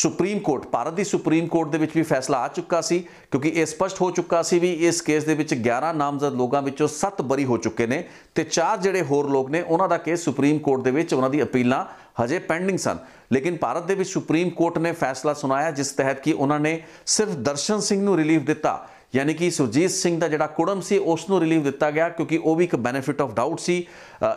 ਸੁਪਰੀਮ ਕੋਰਟ ਭਾਰਤ ਦੀ ਸੁਪਰੀਮ ਕੋਰਟ ਦੇ ਵਿੱਚ ਵੀ ਫੈਸਲਾ ਆ ਚੁੱਕਾ ਸੀ ਕਿਉਂਕਿ ਇਹ ਸਪਸ਼ਟ ਹੋ ਚੁੱਕਾ ਸੀ ਵੀ ਇਸ ਕੇਸ ਦੇ ਵਿੱਚ 11 ਨਾਮਜ਼ਦ ਲੋਕਾਂ ਵਿੱਚੋਂ 7 ਬਰੀ ਹੋ ਚੁੱਕੇ ਨੇ ਤੇ 4 ਜਿਹੜੇ ਹੋਰ ਲੋਕ ਨੇ ਉਹਨਾਂ ਦਾ ਕੇਸ ਸੁਪਰੀਮ ਕੋਰਟ ਦੇ ਵਿੱਚ ਉਹਨਾਂ ਦੀ ਅਪੀਲਾਂ ਹਜੇ ਪੈਂਡਿੰਗ ਸਨ ਲੇਕਿਨ ਭਾਰਤ ਦੇ ਵਿੱਚ ਸੁਪਰੀਮ ਕੋਰਟ ਨੇ ਫੈਸਲਾ ਸੁਣਾਇਆ ਜਿਸ ਤਹਿਤ ਕਿ ਉਹਨਾਂ ਨੇ ਸਿਰਫ ਦਰਸ਼ਨ ਸਿੰਘ ਨੂੰ ਰਿਲੀਫ ਦਿੱਤਾ ਯਾਨੀ ਕਿ ਸੁਰਜੀਤ ਸਿੰਘ ਦਾ ਜਿਹੜਾ ਕੁੜਮ ਸੀ ਉਸ ਨੂੰ ਰਿਲੀਵ ਦਿੱਤਾ ਗਿਆ ਕਿਉਂਕਿ ਉਹ ਵੀ ਇੱਕ ਬੈਨੀਫਿਟ ਆਫ ਡਾਊਟ ਸੀ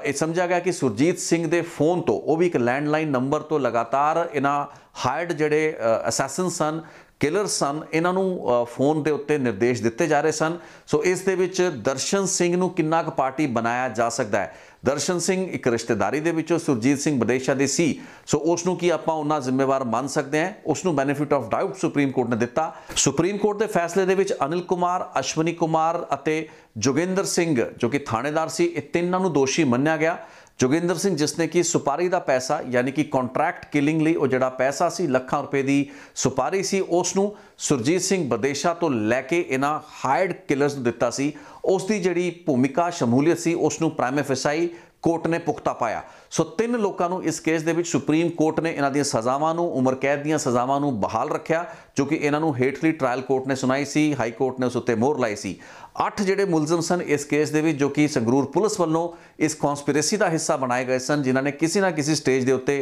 ਇਹ ਸਮਝਿਆ ਗਿਆ ਕਿ ਸੁਰਜੀਤ ਸਿੰਘ ਦੇ ਫੋਨ ਤੋਂ ਉਹ ਵੀ ਇੱਕ ਲੈਂਡਲਾਈਨ ਨੰਬਰ ਤੋਂ ਲਗਾਤਾਰ ਇਹਨਾਂ ਹਾਇਰਡ ਜਿਹੜੇ ਅਸੈਸਨਸ ਸਨ ਕਿਲਰ ਸਨ ਇਹਨਾਂ ਨੂੰ ਫੋਨ ਦੇ ਉੱਤੇ ਨਿਰਦੇਸ਼ ਦਿੱਤੇ ਜਾ ਰਹੇ ਸਨ ਸੋ ਇਸ ਦੇ ਵਿੱਚ ਦਰਸ਼ਨ ਸਿੰਘ ਨੂੰ ਕਿੰਨਾ ਕੁ ਪਾਰਟੀ ਬਣਾਇਆ ਜਾ ਸਕਦਾ ਹੈ ਦਰਸ਼ਨ ਸਿੰਘ ਇੱਕ ਰਿਸ਼ਤੇਦਾਰੀ ਦੇ ਵਿੱਚੋਂ ਸੁਰਜੀਤ ਸਿੰਘ ਬਦੇਸ਼ਾ ਦੇ ਸੀ ਸੋ ਉਸ ਨੂੰ ਕੀ ਆਪਾਂ ਉਹਨਾਂ ਜ਼ਿੰਮੇਵਾਰ ਮੰਨ ਸਕਦੇ ਹਾਂ ਉਸ ਨੂੰ benefit of doubt supreme court ਨੇ ਦਿੱਤਾ ਸੁਪਰੀਮ ਕੋਰਟ ਦੇ ਫੈਸਲੇ ਦੇ ਵਿੱਚ ਅਨਿਲ ਕੁਮਾਰ ਅਸ਼ਵਨੀ ਕੁਮਾਰ ਅਤੇ ਜੋਗਿੰਦਰ ਸਿੰਘ ਜੋ ਕਿ ਥਾਣੇਦਾਰ ਸੀ ਇਹ ਤਿੰਨਾਂ ਨੂੰ ਦੋਸ਼ੀ ਮੰਨਿਆ ਗਿਆ ਜੋਗਿੰਦਰ ਸਿੰਘ ਜਿਸ ਨੇ ਕਿ ਸੁਪਾਰੀ ਦਾ ਪੈਸਾ ਯਾਨੀ ਕਿ ਕੰਟਰੈਕਟ ਕਿਲਿੰਗ ਲਈ ਉਹ ਜਿਹੜਾ ਪੈਸਾ ਸੀ ਲੱਖਾਂ ਰੁਪਏ ਦੀ ਸੁਪਾਰੀ ਸੀ ਉਸ ਨੂੰ ਸੁਰਜੀਤ ਸਿੰਘ ਬਦੇਸ਼ਾ ਤੋਂ ਲੈ ਕੇ ਇਹਨਾਂ ਹਾਇਰਡ ਕਿਲਰਸ ਨੂੰ ਦਿੱਤਾ ਸੀ ਉਸ ਦੀ ਜਿਹੜੀ ਭੂਮਿਕਾ ਸ਼ਮੂਲੀਅਤ ਸੀ ਉਸ ਨੂੰ ਪ੍ਰਾਈਮ ਐਫਐਸਆਈ ਕੋਰਟ ਨੇ ਪੁਖਤਾ ਪਾਇਆ ਸੋ ਤਿੰਨ ਲੋਕਾਂ ਨੂੰ ਇਸ ਕੇਸ ਦੇ ਵਿੱਚ ਸੁਪਰੀਮ ਕੋਰਟ ਨੇ ਇਹਨਾਂ ਦੀਆਂ ਸਜ਼ਾਵਾਂ ਨੂੰ ਉਮਰ ਕੈਦ ਦੀਆਂ ਸਜ਼ਾਵਾਂ ਨੂੰ ਬਹਾਲ ਰੱਖਿਆ ਕਿਉਂਕਿ ਇਹਨਾਂ ਨੂੰ ਹੇਠਲੀ ਟ੍ਰਾਇਲ ਕੋਰਟ ਨੇ ਸੁਣਾਈ ਸੀ ਹਾਈ ਕੋਰਟ ਨੇ ਉਸ ਉੱਤੇ ਮੋਹਰ ਲਾਈ ਸੀ 8 ਜਿਹੜੇ ਮੁਲਜ਼ਮ ਸਨ ਇਸ ਕੇਸ ਦੇ ਵਿੱਚ ਜੋ ਕਿ ਸੰਗਰੂਰ ਪੁਲਿਸ ਵੱਲੋਂ ਇਸ ਕਨਸਪੀਰੇਸੀ ਦਾ ਹਿੱਸਾ ਬਣਾਏ ਗਏ ਸਨ ਜਿਨ੍ਹਾਂ ਨੇ ਕਿਸੇ ਨਾ ਕਿਸੇ ਸਟੇਜ ਦੇ ਉੱਤੇ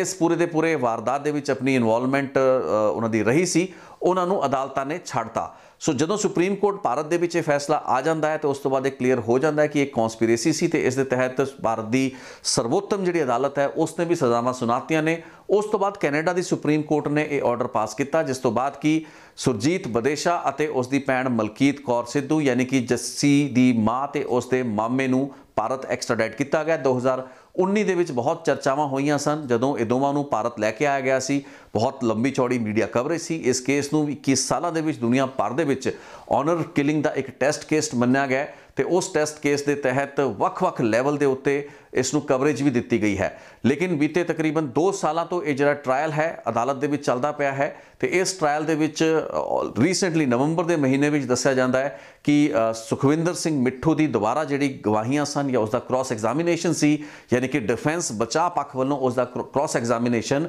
ਇਸ ਪੂਰੇ ਦੇ ਪੂਰੇ ਵਾਰਦਾਤ ਦੇ ਵਿੱਚ ਆਪਣੀ ਇਨਵੋਲਵਮੈਂਟ ਉਹਨਾਂ ਦੀ ਰਹੀ ਸੀ ਉਹਨਾਂ ਨੂੰ ਅਦਾਲਤਾਂ ਨੇ ਛੱਡਤਾ ਸੋ ਜਦੋਂ ਸੁਪਰੀਮ ਕੋਰਟ ਭਾਰਤ ਦੇ ਵਿੱਚ ਇਹ ਫੈਸਲਾ ਆ ਜਾਂਦਾ ਹੈ ਤੇ ਉਸ ਤੋਂ ਬਾਅਦ ਇਹ ਕਲੀਅਰ ਹੋ ਜਾਂਦਾ ਹੈ ਕਿ ਇਹ ਕਨਸਪੀਰੇਸੀ ਸੀ ਤੇ ਇਸ ਦੇ ਤਹਿਤ ਭਾਰਤ ਦੀ ਸਰਵੋਤਮ ਜਿਹੜੀ ਅਦਾਲਤ ਹੈ ਉਸ ਨੇ ਵੀ ਸਜ਼ਾਵਾਂ ਸੁਣਾਤੀਆਂ ਨੇ ਉਸ ਤੋਂ ਬਾਅਦ ਕੈਨੇਡਾ ਦੀ ਸੁਪਰੀਮ ਕੋਰਟ ਨੇ ਇਹ ਆਰਡਰ ਪਾਸ ਕੀਤਾ ਜਿਸ ਤੋਂ ਬਾਅਦ ਕਿ ਸੁਰਜੀਤ ਬਦੇਸ਼ਾ ਅਤੇ ਉਸ ਦੀ ਭੈਣ ਮਲਕੀਤ ਕੌਰ ਸਿੱਧੂ ਯਾਨੀ ਕਿ ਜੱਸੀ ਦੀ ਮਾਂ ਤੇ ਉਸ ਦੇ ਮਾਮੇ ਨੂੰ ਭਾਰਤ ਐਕਸਟ੍ਰਾਡਾਈਟ ਕੀਤਾ ਗਿਆ 2019 ਦੇ ਵਿੱਚ ਬਹੁਤ ਚਰਚਾਵਾਂ ਹੋਈਆਂ ਸਨ ਜਦੋਂ ਇਹ ਦੋਵਾਂ ਨੂੰ ਭਾਰਤ ਲੈ ਕੇ ਆਇਆ ਗਿਆ ਸੀ ਬਹੁਤ ਲੰਬੀ ਚੌੜੀ ਮੀਡੀਆ ਕਵਰੇਜ ਸੀ ਇਸ ਕੇਸ ਨੂੰ 21 ਸਾਲਾਂ ਦੇ ਵਿੱਚ ਦੁਨੀਆ ਭਰ ਦੇ ਵਿੱਚ ਆਨਰ ਕਿਲਿੰਗ ਦਾ ਇੱਕ ਟੈਸਟ ਕੇਸ ਮੰਨਿਆ ਗਿਆ ਤੇ ਉਸ ਟੈਸਟ ਕੇਸ ਦੇ ਤਹਿਤ ਵੱਖ-ਵੱਖ ਲੈਵਲ ਦੇ ਉੱਤੇ ਇਸ ਨੂੰ ਕਵਰੇਜ ਵੀ ਦਿੱਤੀ ਗਈ ਹੈ ਲੇਕਿਨ ਬੀਤੇ ਤਕਰੀਬਨ 2 ਸਾਲਾਂ ਤੋਂ ਇਹ ਜਿਹੜਾ ਟ੍ਰਾਇਲ ਹੈ ਅਦਾਲਤ ਦੇ ਵਿੱਚ ਚੱਲਦਾ ਪਿਆ ਹੈ ਤੇ ਇਸ ਟ੍ਰਾਇਲ ਦੇ ਵਿੱਚ ਰੀਸੈਂਟਲੀ ਨਵੰਬਰ ਦੇ ਮਹੀਨੇ ਵਿੱਚ ਦੱਸਿਆ ਜਾਂਦਾ ਹੈ ਕਿ ਸੁਖਵਿੰਦਰ ਸਿੰਘ ਮਿੱਠੂ ਦੀ ਦੁਬਾਰਾ ਜਿਹੜੀ ਗਵਾਹੀਆਂ ਸਨ ਜਾਂ ਉਸ ਦਾ ਕ੍ਰਾਸ ਐਗਜ਼ਾਮੀਨੇਸ਼ਨ ਸੀ ਯਾਨੀ ਕਿ ਡਿਫੈਂਸ ਬਚਾਅ ਪੱਖ ਵੱਲੋਂ ਉਸ ਦਾ ਕ੍ਰਾਸ ਐਗਜ਼ਾਮੀਨੇਸ਼ਨ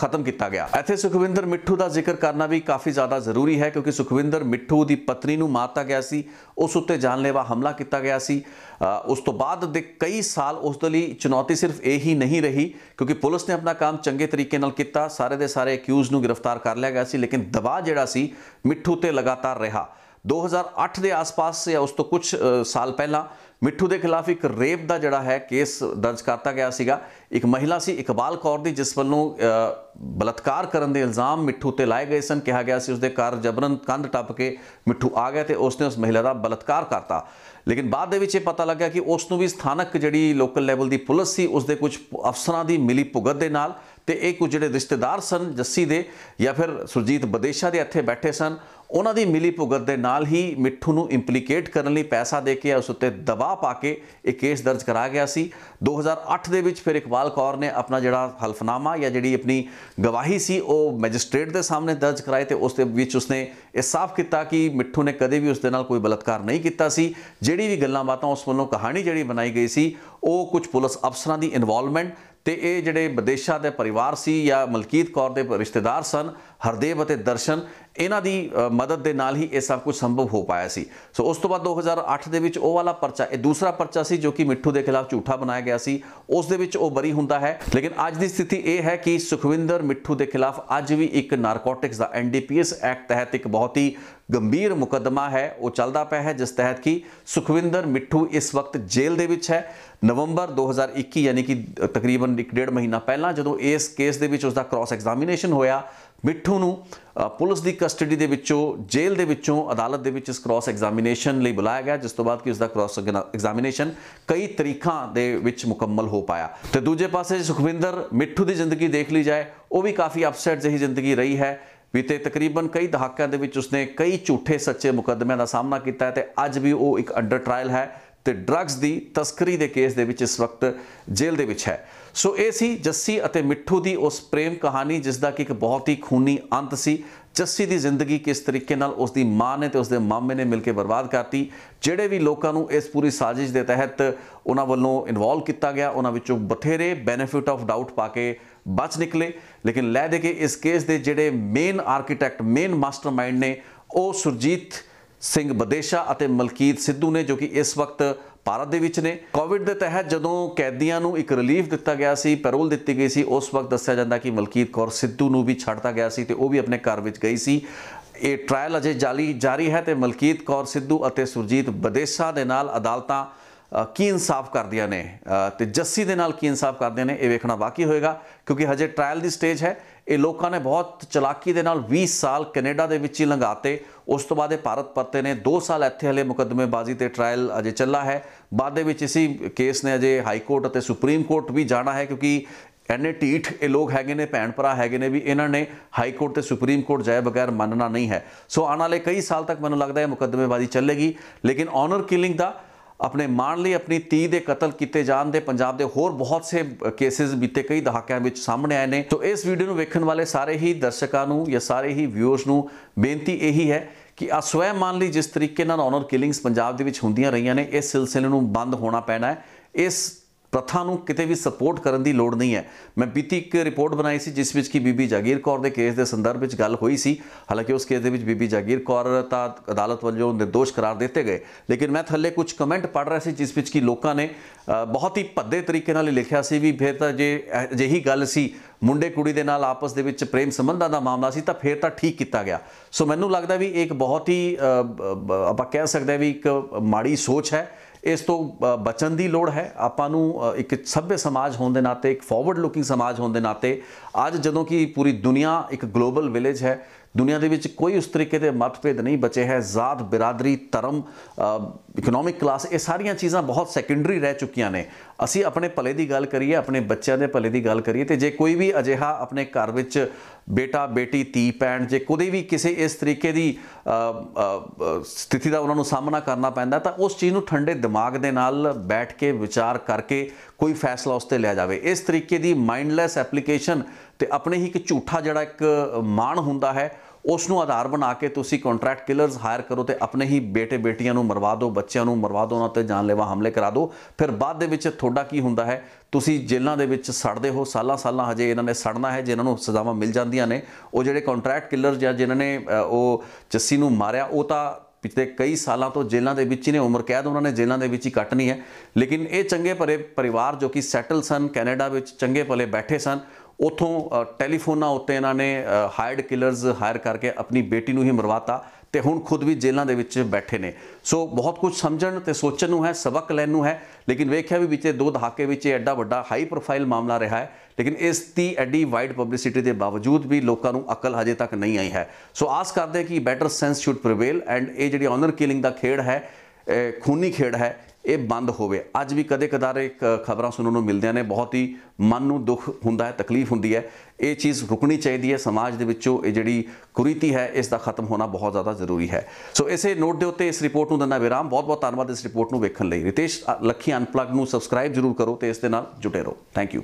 ਖਤਮ ਕੀਤਾ ਗਿਆ ਇੱਥੇ ਸੁਖਵਿੰਦਰ ਮਿੱਠੂ ਦਾ ਜ਼ਿਕਰ ਕਰਨਾ ਵੀ ਕਾਫੀ ਜ਼ਿਆਦਾ ਜ਼ਰੂਰੀ ਹੈ ਕਿਉਂਕਿ ਸੁਖਵਿੰਦਰ ਮਿੱਠੂ ਦੀ ਪਤਨੀ ਨੂੰ ਮਾਰਤਾ ਗਿਆ ਸੀ ਉਸ ਉੱਤੇ ਜਾਨਲੇਵਾ ਹਮਲਾ ਕੀਤਾ ਗਿਆ ਸੀ ਉਸ ਤੋਂ ਬਾਅਦ ਦੇ ਕਈ ਸਾਲ ਉਸ ਦੇ ਲਈ ਚੁਣੌਤੀ ਸਿਰਫ ਇਹ ਹੀ ਨਹੀਂ ਰਹੀ ਕਿਉਂਕਿ ਪੁਲਿਸ ਨੇ ਆਪਣਾ ਕੰਮ ਚੰਗੇ ਤਰੀਕੇ ਨਾਲ ਕੀਤਾ ਸਾਰੇ ਦੇ ਸਾਰੇ ਅਕਿਊਜ਼ ਨੂੰ ਗ੍ਰਿਫਤਾਰ ਕਰ ਲਿਆ ਗਿਆ ਸੀ ਲੇਕਿਨ ਦਬਾਅ ਜਿਹੜਾ ਸੀ ਮਿੱਠੂ ਤੇ ਲਗਾਤਾਰ ਰਿਹਾ 2008 ਦੇ ਆਸ-ਪਾਸ ਜਾਂ ਉਸ ਤੋਂ ਕੁਝ ਸਾਲ ਪਹਿਲਾਂ ਮਿੱਠੂ ਦੇ ਖਿਲਾਫ ਇੱਕ ਰੇਪ ਦਾ ਜਿਹੜਾ ਹੈ ਕੇਸ ਦਰਜ ਕਰਤਾ ਗਿਆ ਸੀਗਾ ਇੱਕ ਮਹਿਲਾ ਸੀ ਇਕਬਾਲ ਕੌਰ ਦੀ ਜਿਸ ਵੱਲੋਂ ਬਲਤਕਾਰ ਕਰਨ ਦੇ ਇਲਜ਼ਾਮ ਮਿੱਠੂ ਤੇ ਲਾਏ ਗਏ ਸਨ ਕਿਹਾ ਗਿਆ ਸੀ ਉਸ ਦੇ ਘਰ ਜਬਰਨ ਕੰਧ ਟੱਪ ਕੇ ਮਿੱਠੂ ਆ ਗਿਆ ਤੇ ਉਸਨੇ ਉਸ ਮਹਿਲਾ ਦਾ ਬਲਤਕਾਰ ਕਰਤਾ ਲੇਕਿਨ ਬਾਅਦ ਦੇ ਵਿੱਚ ਇਹ ਪਤਾ ਲੱਗਾ ਕਿ ਉਸ ਨੂੰ ਵੀ ਸਥਾਨਕ ਜਿਹੜੀ ਲੋਕਲ ਲੈਵਲ ਦੀ ਪੁਲਿਸ ਸੀ ਉਸ ਦੇ ਕੁਝ ਅਫਸਰਾਂ ਦੀ ਮਿਲੀ ਭੁਗਤ ਦੇ ਨਾਲ ਤੇ ਇਹ ਕੁਝ ਜਿਹੜੇ ਰਿਸ਼ਤੇਦਾਰ ਸਨ ਜੱਸੀ ਦੇ ਜਾਂ ਫਿਰ ਸੁਰਜੀਤ ਬਦੇਸ਼ਾ ਦੇ ਇੱਥੇ ਬੈਠੇ ਸਨ ਉਹਨਾਂ ਦੀ ਮਿਲੀ ਭੁਗਤ ਦੇ ਨਾਲ ਹੀ ਮਿੱਠੂ ਨੂੰ ਇੰਪਲੀਕੇਟ ਕਰਨ ਲਈ ਪੈਸਾ ਦੇ ਕੇ ਉਸ ਉੱਤੇ ਦਬਾਅ ਪਾ ਕੇ ਇਹ ਕੇਸ ਦਰਜ ਕਰਾ ਗਿਆ ਸੀ 2008 ਦੇ ਵਿੱਚ ਫਿਰ ਇਕਬਾਲ ਕੌਰ ਨੇ ਆਪਣਾ ਜਿਹੜਾ ਹਲਫਨਾਮਾ ਜਾਂ ਜਿਹੜੀ ਆਪਣੀ ਗਵਾਹੀ ਸੀ ਉਹ ਮੈਜਿਸਟ੍ਰੇਟ ਦੇ ਸਾਹਮਣੇ ਦਰਜ ਕਰਾਈ ਤੇ ਉਸ ਦੇ ਵਿੱਚ ਉਸਨੇ ਇਹ ਸਾਫ਼ ਕੀਤਾ ਕਿ ਮਿੱਠੂ ਨੇ ਕਦੇ ਵੀ ਉਸ ਦੇ ਨਾਲ ਕੋਈ ਬਲਤਕਾਰ ਨਹੀਂ ਕੀਤਾ ਸੀ ਜਿਹੜੀ ਵੀ ਗੱਲਾਂ ਬਾਤਾਂ ਉਸ ਵੱਲੋਂ ਕਹਾਣੀ ਜਿਹੜੀ ਬਣਾਈ ਗਈ ਸੀ ਉਹ ਕੁਝ ਪੁਲਿਸ ਅਫਸਰਾਂ ਦੀ ਇਨਵੋਲਵਮੈਂਟ ਤੇ ਇਹ ਜਿਹੜੇ ਵਿਦੇਸ਼ਾ ਦੇ ਪਰਿਵਾਰ ਸੀ ਜਾਂ ਮਲਕੀਤ ਕੌਰ ਦੇ ਰਿਸ਼ਤੇਦਾਰ ਸਨ ਹਰਦੇਵ ਅਤੇ ਦਰਸ਼ਨ ਇਹਨਾਂ ਦੀ ਮਦਦ ਦੇ ਨਾਲ ਹੀ ਇਹ ਸਭ ਕੁਝ ਸੰਭਵ ਹੋ ਪਾਇਆ ਸੀ ਸੋ ਉਸ ਤੋਂ ਬਾਅਦ 2008 ਦੇ ਵਿੱਚ ਉਹ ਵਾਲਾ ਪਰਚਾ ਇਹ ਦੂਸਰਾ ਪਰਚਾ ਸੀ ਜੋ ਕਿ ਮਿੱਠੂ ਦੇ ਖਿਲਾਫ ਝੂਠਾ ਬਣਾਇਆ ਗਿਆ ਸੀ ਉਸ ਦੇ ਵਿੱਚ ਉਹ ਬਰੀ ਹੁੰਦਾ ਹੈ ਲੇਕਿਨ ਅੱਜ ਦੀ ਸਥਿਤੀ ਇਹ ਹੈ ਕਿ ਸੁਖਵਿੰਦਰ ਮਿੱਠੂ ਦੇ ਖਿਲਾਫ ਅੱਜ ਵੀ ਇੱਕ ਨਾਰਕੋਟਿਕਸ ਦਾ ਐਨਡੀਪੀਐਸ ਐਕਟ ਤਹਿਤ ਇੱਕ ਬਹੁਤ ਹੀ ਗੰਭੀਰ ਮੁਕਦਮਾ ਹੈ ਉਹ ਚੱਲਦਾ ਪਿਆ ਹੈ ਜਿਸ ਤਹਿਤ ਕਿ ਸੁਖਵਿੰਦਰ ਮਿੱਠੂ ਇਸ ਵਕਤ ਜੇਲ੍ਹ ਦੇ ਵਿੱਚ ਹੈ ਨਵੰਬਰ 2021 ਯਾਨੀ ਕਿ ਤਕਰੀਬਨ 1.5 ਮਹੀਨਾ ਪਹਿਲਾਂ ਜਦੋਂ ਇਸ ਕੇਸ ਦੇ ਵਿੱਚ ਉਸ ਦਾ ਕ੍ਰਾਸ ਐਗਜ਼ਾਮੀਨੇਸ਼ਨ ਹੋਇਆ ਮਿੱਠੂ ਨੂੰ ਪੁਲਿਸ ਦੀ ਕਸਟਡੀ ਦੇ ਵਿੱਚੋਂ ਜੇਲ੍ਹ ਦੇ ਵਿੱਚੋਂ ਅਦਾਲਤ ਦੇ ਵਿੱਚ ਇਸ ਕ੍ਰਾਸ ਐਗਜ਼ਾਮੀਨੇਸ਼ਨ ਲਈ ਬੁਲਾਇਆ ਗਿਆ ਜਿਸ ਤੋਂ ਬਾਅਦ ਕਿ ਉਸ ਦਾ ਕ੍ਰਾਸ ਐਗਜ਼ਾਮੀਨੇਸ਼ਨ ਕਈ ਤਰੀਕਾਂ ਦੇ ਵਿੱਚ ਮੁਕੰਮਲ ਹੋ ਪਾਇਆ ਤੇ ਦੂਜੇ ਪਾਸੇ ਸੁਖਵਿੰਦਰ ਮਿੱਠੂ ਦੀ ਜ਼ਿੰਦਗੀ ਦੇਖ ਲਈ ਜਾਏ ਉਹ ਵੀ ਕਾਫੀ ਅਪਸੈਟ ਜਿਹੀ ਜ਼ਿੰਦਗੀ ਰਹੀ ਹੈ ਬੀਤੇ ਤਕਰੀਬਨ ਕਈ ਦਹਾਕਿਆਂ ਦੇ ਵਿੱਚ ਉਸਨੇ ਕਈ ਝੂਠੇ ਸੱਚੇ ਮੁਕੱਦਮਿਆਂ ਦਾ ਸਾਹਮਣਾ ਕੀਤਾ ਤੇ ਅੱਜ ਵੀ ਉਹ ਇੱਕ ਅੰਡਰ ਟ੍ਰਾਇਲ ਹੈ ਤੇ ਡਰੱਗਸ ਦੀ ਤਸਕਰੀ ਦੇ ਕੇਸ ਦੇ ਵਿੱਚ ਇਸ ਵਕਤ ਜੇਲ੍ਹ ਦੇ ਵਿੱਚ ਹੈ ਸੋ ਇਹ ਸੀ ਜੱਸੀ ਅਤੇ ਮਿੱਠੂ ਦੀ ਉਸ ਪ੍ਰੇਮ ਕਹਾਣੀ ਜਿਸ ਦਾ ਕਿ ਇੱਕ ਬਹੁਤ ਹੀ ਖੂਨੀ ਅੰਤ ਸੀ ਜੱਸੀ ਦੀ ਜ਼ਿੰਦਗੀ ਕਿਸ ਤਰੀਕੇ ਨਾਲ ਉਸ ਦੀ ਮਾਂ ਨੇ ਤੇ ਉਸ ਦੇ ਮਾਮੇ ਨੇ ਮਿਲ ਕੇ ਬਰਬਾਦ ਕਰਤੀ ਜਿਹੜੇ ਵੀ ਲੋਕਾਂ ਨੂੰ ਇਸ ਪੂਰੀ ਸਾਜ਼ਿਸ਼ ਦੇ ਤਹਿਤ ਉਹਨਾਂ ਵੱਲੋਂ ਇਨਵੋਲ ਕੀਤਾ ਗਿਆ ਉਹਨਾਂ ਵਿੱਚੋਂ ਬਥੇਰੇ ਬੈਨੀਫਿਟ ਆਫ ਡਾਊਟ ਪਾ ਕੇ ਬਚ ਨਿਕਲੇ ਲੇਕਿਨ ਲੈ ਦੇ ਕੇ ਇਸ ਕੇਸ ਦੇ ਜਿਹੜੇ ਮੇਨ ਆਰਕੀਟੈਕਟ ਮੇਨ ਮਾਸਟਰਮਾਈਂਡ ਨੇ ਉਹ ਸੁਰਜੀਤ ਸਿੰਘ ਬਦੇਸ਼ਾ ਅਤੇ ਮਲਕੀਤ ਸਿੱਧੂ ਨੇ ਜੋ ਕਿ ਇਸ ਵਕਤ ਭਾਰਤ ਦੇ ਵਿੱਚ ਨੇ ਕੋਵਿਡ ਦੇ ਤਹਿਤ ਜਦੋਂ ਕੈਦੀਆਂ ਨੂੰ ਇੱਕ ਰਿਲੀਫ ਦਿੱਤਾ ਗਿਆ ਸੀ ਪੈਰੋਲ ਦਿੱਤੀ ਗਈ ਸੀ ਉਸ ਵਕਤ ਦੱਸਿਆ ਜਾਂਦਾ ਕਿ ਮਲਕੀਤ ਕੌਰ ਸਿੱਧੂ ਨੂੰ ਵੀ ਛੱਡਤਾ ਗਿਆ ਸੀ ਤੇ ਉਹ ਵੀ ਆਪਣੇ ਘਰ ਵਿੱਚ ਗਈ ਸੀ ਇਹ ਟ੍ਰਾਇਲ ਅਜੇ ਜਾਰੀ ਜਾਰੀ ਹੈ ਤੇ ਮਲਕੀਤ ਕੌਰ ਸਿੱਧੂ ਅਤੇ ਸੁਰਜੀਤ ਬਦੇਸ਼ਾ ਦੇ ਨਾਲ ਅਦਾਲਤਾਂ ਕੀ ਇਨਸਾਫ ਕਰਦੀਆਂ ਨੇ ਤੇ ਜੱਸੀ ਦੇ ਨਾਲ ਕੀ ਇਨਸਾਫ ਕਰਦੇ ਨੇ ਇਹ ਵੇਖਣਾ ਬਾਕੀ ਹੋਏਗਾ ਕਿਉਂਕਿ ਹਜੇ ਟ੍ਰਾਇਲ ਦੀ ਸਟੇਜ ਹੈ ਇਹ ਲੋਕਾਂ ਨੇ ਬਹੁਤ ਚਲਾਕੀ ਦੇ ਨਾਲ 20 ਸਾਲ ਕੈਨੇਡਾ ਦੇ ਵਿੱਚ ਹੀ ਲੰਘਾਤੇ ਉਸ ਤੋਂ ਬਾਅਦ ਇਹ ਭਾਰਤ ਪਰਤੇ ਨੇ 2 ਸਾਲ ਇੱਥੇ ਹਲੇ ਮੁਕਦਮੇਬਾਜ਼ੀ ਤੇ ਟ੍ਰਾਇਲ ਅਜੇ ਚੱਲਾ ਹੈ ਬਾਅਦ ਦੇ ਵਿੱਚ ਇਸੇ ਕੇਸ ਨੇ ਅਜੇ ਹਾਈ ਕੋਰਟ ਅਤੇ ਸੁਪਰੀਮ ਕੋਰਟ ਵੀ ਜਾਣਾ ਹੈ ਕਿਉਂਕਿ ਐਨੇ ਟੀਠ ਇਹ ਲੋਕ ਹੈਗੇ ਨੇ ਭੈਣ ਭਰਾ ਹੈਗੇ ਨੇ ਵੀ ਇਹਨਾਂ ਨੇ ਹਾਈ ਕੋਰਟ ਤੇ ਸੁਪਰੀਮ ਕੋਰਟ ਜਾਏ ਬਗੈਰ ਮੰਨਣਾ ਨਹੀਂ ਹੈ ਸੋ ਆਣ ਵਾਲੇ ਕਈ ਸਾਲ ਤੱਕ ਮੈਨੂੰ ਲੱਗਦਾ ਹੈ ਮੁਕਦਮੇਬਾਜ਼ੀ ਚੱਲੇਗੀ ਲੇਕਿਨ ਆਨਰ ਕਿਲਿੰਗ ਦਾ ਆਪਣੇ ਮਾਣ ਲਈ ਆਪਣੀ ਤੀ ਦੇ ਕਤਲ ਕੀਤੇ ਜਾਣ ਦੇ ਪੰਜਾਬ ਦੇ ਹੋਰ ਬਹੁਤ ਸੇ ਕੇਸਿਸ ਬੀਤੇ ਕਈ ਦਹਾਕਿਆਂ ਵਿੱਚ ਸਾਹਮਣੇ ਆਏ ਨੇ ਤੋਂ ਇਸ ਵੀਡੀਓ ਨੂੰ ਵੇਖਣ ਵਾਲੇ ਸਾਰੇ ਹੀ ਦਰਸ਼ਕਾਂ ਨੂੰ ਜਾਂ ਸਾਰੇ ਹੀ ਵਿਊਅਰਸ ਨੂੰ ਬੇਨਤੀ ਇਹੀ ਹੈ ਕਿ ਆ ਸਵੈ ਮਾਨ ਲਈ ਜਿਸ ਤਰੀਕੇ ਨਾਲ ਆਨਰ ਕਿਲਿੰਗਸ ਪੰਜਾਬ ਦੇ ਵਿੱਚ ਹੁੰਦੀਆਂ ਰਹੀਆਂ ਨੇ ਇਸ ਸਿਲਸਿਲੇ ਨੂੰ ਬੰਦ ਹੋਣਾ ਪੈਣਾ ਹੈ ਇਸ ਪ੍ਰਥਾ ਨੂੰ ਕਿਤੇ ਵੀ ਸਪੋਰਟ ਕਰਨ ਦੀ ਲੋੜ ਨਹੀਂ ਹੈ ਮੈਂ ਬੀਤੀ ਇੱਕ ਰਿਪੋਰਟ ਬਣਾਈ ਸੀ ਜਿਸ ਵਿੱਚ ਕਿ ਬੀਬੀ ਜਾਗੀਰ ਕੌਰ ਦੇ ਕੇਸ ਦੇ ਸੰਦਰਭ ਵਿੱਚ ਗੱਲ ਹੋਈ ਸੀ ਹਾਲਾਂਕਿ ਉਸ ਕੇਸ ਦੇ ਵਿੱਚ ਬੀਬੀ ਜਾਗੀਰ ਕੌਰ ਤਾਂ ਅਦਾਲਤ ਵੱਲੋਂ નિર્ਦੋਸ਼ ਕਰਾਰ ਦਿੱਤੇ ਗਏ ਲੇਕਿਨ ਮੈਂ ਥੱਲੇ ਕੁਝ ਕਮੈਂਟ ਪੜ ਰਿਹਾ ਸੀ ਜਿਸ ਵਿੱਚ ਕਿ ਲੋਕਾਂ ਨੇ ਬਹੁਤ ਹੀ ਭੱਦੇ ਤਰੀਕੇ ਨਾਲ ਲਿਖਿਆ ਸੀ ਵੀ ਫਿਰ ਤਾਂ ਜੇ ਅਜਿਹੀ ਗੱਲ ਸੀ ਮੁੰਡੇ ਕੁੜੀ ਦੇ ਨਾਲ ਆਪਸ ਦੇ ਵਿੱਚ ਪ੍ਰੇਮ ਸੰਬੰਧਾਂ ਦਾ ਮਾਮਲਾ ਸੀ ਤਾਂ ਫਿਰ ਤਾਂ ਠੀਕ ਕੀਤਾ ਗਿਆ ਸੋ ਮੈਨੂੰ ਲੱਗਦਾ ਵੀ ਇੱਕ ਬਹੁਤ ਹੀ ਆਪਾਂ ਕਹਿ ਸਕਦੇ ਵੀ ਇੱਕ ਮਾੜੀ ਸੋਚ ਹੈ ਇਸ ਤੋਂ ਬਚਣ ਦੀ ਲੋੜ ਹੈ ਆਪਾਂ ਨੂੰ ਇੱਕ ਸਭ्य ਸਮਾਜ ਹੋਣ ਦੇ ਨਾਤੇ ਇੱਕ ਫਾਰਵਰਡ ਲੁਕਿੰਗ ਸਮਾਜ ਹੋਣ ਦੇ ਨਾਤੇ ਅੱਜ ਜਦੋਂ ਕਿ ਪੂਰੀ ਦੁਨੀਆ ਇੱਕ ਗਲੋਬਲ ਵਿਲੇਜ ਹੈ ਦੁਨੀਆ ਦੇ ਵਿੱਚ ਕੋਈ ਉਸ ਤਰੀਕੇ ਦੇ ਮਤਭੇਦ ਨਹੀਂ ਬਚੇ ਹੈ ਜ਼ਾਤ ਬਰਾਦਰੀ ਧਰਮ ਇਕਨੋਮਿਕ ਕਲਾਸ ਇਹ ਸਾਰੀਆਂ ਚੀਜ਼ਾਂ ਬਹੁਤ ਸੈਕੰਡਰੀ ਰਹਿ ਚੁੱਕੀਆਂ ਨੇ ਅਸੀਂ ਆਪਣੇ ਭਲੇ ਦੀ ਗੱਲ ਕਰੀਏ ਆਪਣੇ ਬੱਚਿਆਂ ਦੇ ਭਲੇ ਦੀ ਗੱਲ ਕਰੀਏ ਤੇ ਜੇ ਕੋਈ ਵੀ ਅਜਿਹਾ ਆਪਣੇ ਘਰ ਵਿੱਚ ਬੇਟਾ ਬੇਟੀ ਤੀ ਪੈਣ ਜੇ ਕੋਈ ਵੀ ਕਿਸੇ ਇਸ ਤਰੀਕੇ ਦੀ ਸਥਿਤੀ ਦਾ ਉਹਨਾਂ ਨੂੰ ਸਾਹਮਣਾ ਕਰਨਾ ਪੈਂਦਾ ਤਾਂ ਉਸ ਚੀਜ਼ ਨੂੰ ਠੰਡੇ ਦਿਮਾਗ ਦੇ ਨਾਲ ਬੈਠ ਕੇ ਵਿਚਾਰ ਕਰਕੇ ਕੋਈ ਫੈਸਲਾ ਉਸ ਤੇ ਲਿਆ ਜਾਵੇ ਇਸ ਤਰੀਕੇ ਦੀ ਮਾਈਂਡਲੈਸ ਐਪਲੀਕੇਸ਼ਨ ਤੇ ਆਪਣੇ ਹੀ ਇੱਕ ਝੂਠਾ ਜਿਹੜਾ ਇੱਕ ਮਾਣ ਹੁੰਦਾ ਹੈ ਉਸ ਨੂੰ ਆਧਾਰ ਬਣਾ ਕੇ ਤੁਸੀਂ ਕੰਟਰੈਕਟ ਕਿਲਰਸ ਹਾਇਰ ਕਰੋ ਤੇ ਆਪਣੇ ਹੀ ਬੇਟੇ ਬੇਟੀਆਂ ਨੂੰ ਮਰਵਾ ਦਿਓ ਬੱਚਿਆਂ ਨੂੰ ਮਰਵਾ ਦਿਓ ਉਹਨਾਂ ਤੇ ਜਾਨਲੇਵਾ ਹਮਲੇ ਕਰਾ ਦਿਓ ਫਿਰ ਬਾਅਦ ਦੇ ਵਿੱਚ ਤੁਹਾਡਾ ਕੀ ਹੁੰਦਾ ਹੈ ਤੁਸੀਂ ਜੇਲ੍ਹਾਂ ਦੇ ਵਿੱਚ ਸੜਦੇ ਹੋ ਸਾਲਾਂ ਸਾਲਾਂ ਹਜੇ ਇਹਨਾਂ ਨੇ ਸੜਨਾ ਹੈ ਜਿਨ੍ਹਾਂ ਨੂੰ ਸਜ਼ਾਵਾਂ ਮਿਲ ਜਾਂਦੀਆਂ ਨੇ ਉਹ ਜਿਹੜੇ ਕੰਟਰੈਕਟ ਕਿਲਰ ਜਾਂ ਜਿਨ੍ਹਾਂ ਨੇ ਉਹ ਜੱਸੀ ਨੂੰ ਮਾਰਿਆ ਉਹ ਤਾਂ ਪਿਛਲੇ ਕਈ ਸਾਲਾਂ ਤੋਂ ਜੇਲ੍ਹਾਂ ਦੇ ਵਿੱਚ ਹੀ ਨੇ ਉਮਰ ਕੈਦ ਉਹਨਾਂ ਨੇ ਜੇਲ੍ਹਾਂ ਦੇ ਵਿੱਚ ਹੀ ਕੱਟਣੀ ਹੈ ਲੇਕਿਨ ਇਹ ਚੰਗੇ ਭਰੇ ਪਰਿਵਾਰ ਜੋ ਕਿ ਸੈਟਲ ਸਨ ਕੈਨੇਡਾ ਵਿੱਚ ਚੰਗੇ ਭਲੇ ਬੈਠੇ ਸਨ ਉਥੋਂ ਟੈਲੀਫੋਨਾਂ ਉੱਤੇ ਇਹਨਾਂ ਨੇ ਹਾਇਰਡ ਕਿਲਰਸ ਹਾਇਰ ਕਰਕੇ ਆਪਣੀ ਬੇਟੀ ਨੂੰ ਹੀ ਮਰਵਾਤਾ ਤੇ ਹੁਣ ਖੁਦ ਵੀ ਜੇਲ੍ਹਾਂ ਦੇ ਵਿੱਚ ਬੈਠੇ ਨੇ ਸੋ ਬਹੁਤ ਕੁਝ ਸਮਝਣ ਤੇ ਸੋਚਣ ਨੂੰ ਹੈ ਸਬਕ ਲੈਣ ਨੂੰ ਹੈ ਲੇਕਿਨ ਵੇਖਿਆ ਵੀ ਵਿੱਚੇ ਦੋ ਦਹਾਕੇ ਵਿੱਚ ਐਡਾ ਵੱਡਾ ਹਾਈ ਪ੍ਰੋਫਾਈਲ ਮਾਮਲਾ ਰਿਹਾ ਹੈ ਲੇਕਿਨ ਇਸ ਦੀ ਐਡੀ ਵਾਈਡ ਪਬਲਿਸਿਟੀ ਦੇ ਬਾਵਜੂਦ ਵੀ ਲੋਕਾਂ ਨੂੰ ਅਕਲ ਹਜੇ ਤੱਕ ਨਹੀਂ ਆਈ ਹੈ ਸੋ ਆਸ ਕਰਦੇ ਕਿ better sense should prevail and ਇਹ ਜਿਹੜੀ ਆਨਰ ਕਿਲਿੰਗ ਦਾ ਖੇਡ ਹੈ ਖੂਨੀ ਖੇਡ ਹੈ ਇਹ ਬੰਦ ਹੋਵੇ ਅੱਜ ਵੀ ਕਦੇ ਇੱਕ ਖਬਰਾਂ ਸੁਣਨ ਨੂੰ ਮਿਲਦੀਆਂ ਨੇ ਬਹੁਤ ਹੀ ਮਨ ਨੂੰ ਦੁੱਖ ਹੁੰਦਾ ਹੈ ਤਕਲੀਫ ਹੁੰਦੀ ਹੈ ਇਹ ਚੀਜ਼ ਰੁਕਣੀ ਚਾਹੀਦੀ ਹੈ ਸਮਾਜ ਦੇ ਵਿੱਚੋਂ ਇਹ ਜਿਹੜੀ ਕੁਰੀਤੀ ਹੈ ਇਸ ਦਾ ਖਤਮ ਹੋਣਾ ਬਹੁਤ ਜ਼ਿਆਦਾ ਜ਼ਰੂਰੀ ਹੈ ਸੋ ਇਸੇ ਨੋਟ ਦੇ ਉੱਤੇ ਇਸ ਰਿਪੋਰਟ ਨੂੰ ਦਿੰਦਾ ਵਿਰਾਮ ਬਹੁਤ ਬਹੁਤ ਧੰਨਵਾਦ ਇਸ ਰਿਪੋਰਟ ਨੂੰ ਵੇਖਣ ਲਈ ਰਿਤੇਸ਼ ਲੱਖੀ ਅਨਪਲੱਗ ਨੂੰ ਸਬਸਕ੍ਰਾਈਬ ਜ਼ਰੂਰ ਕਰੋ ਤੇ ਇਸ ਦੇ ਨਾਲ ਜੁੜੇ ਰਹੋ ਥੈਂਕ ਯੂ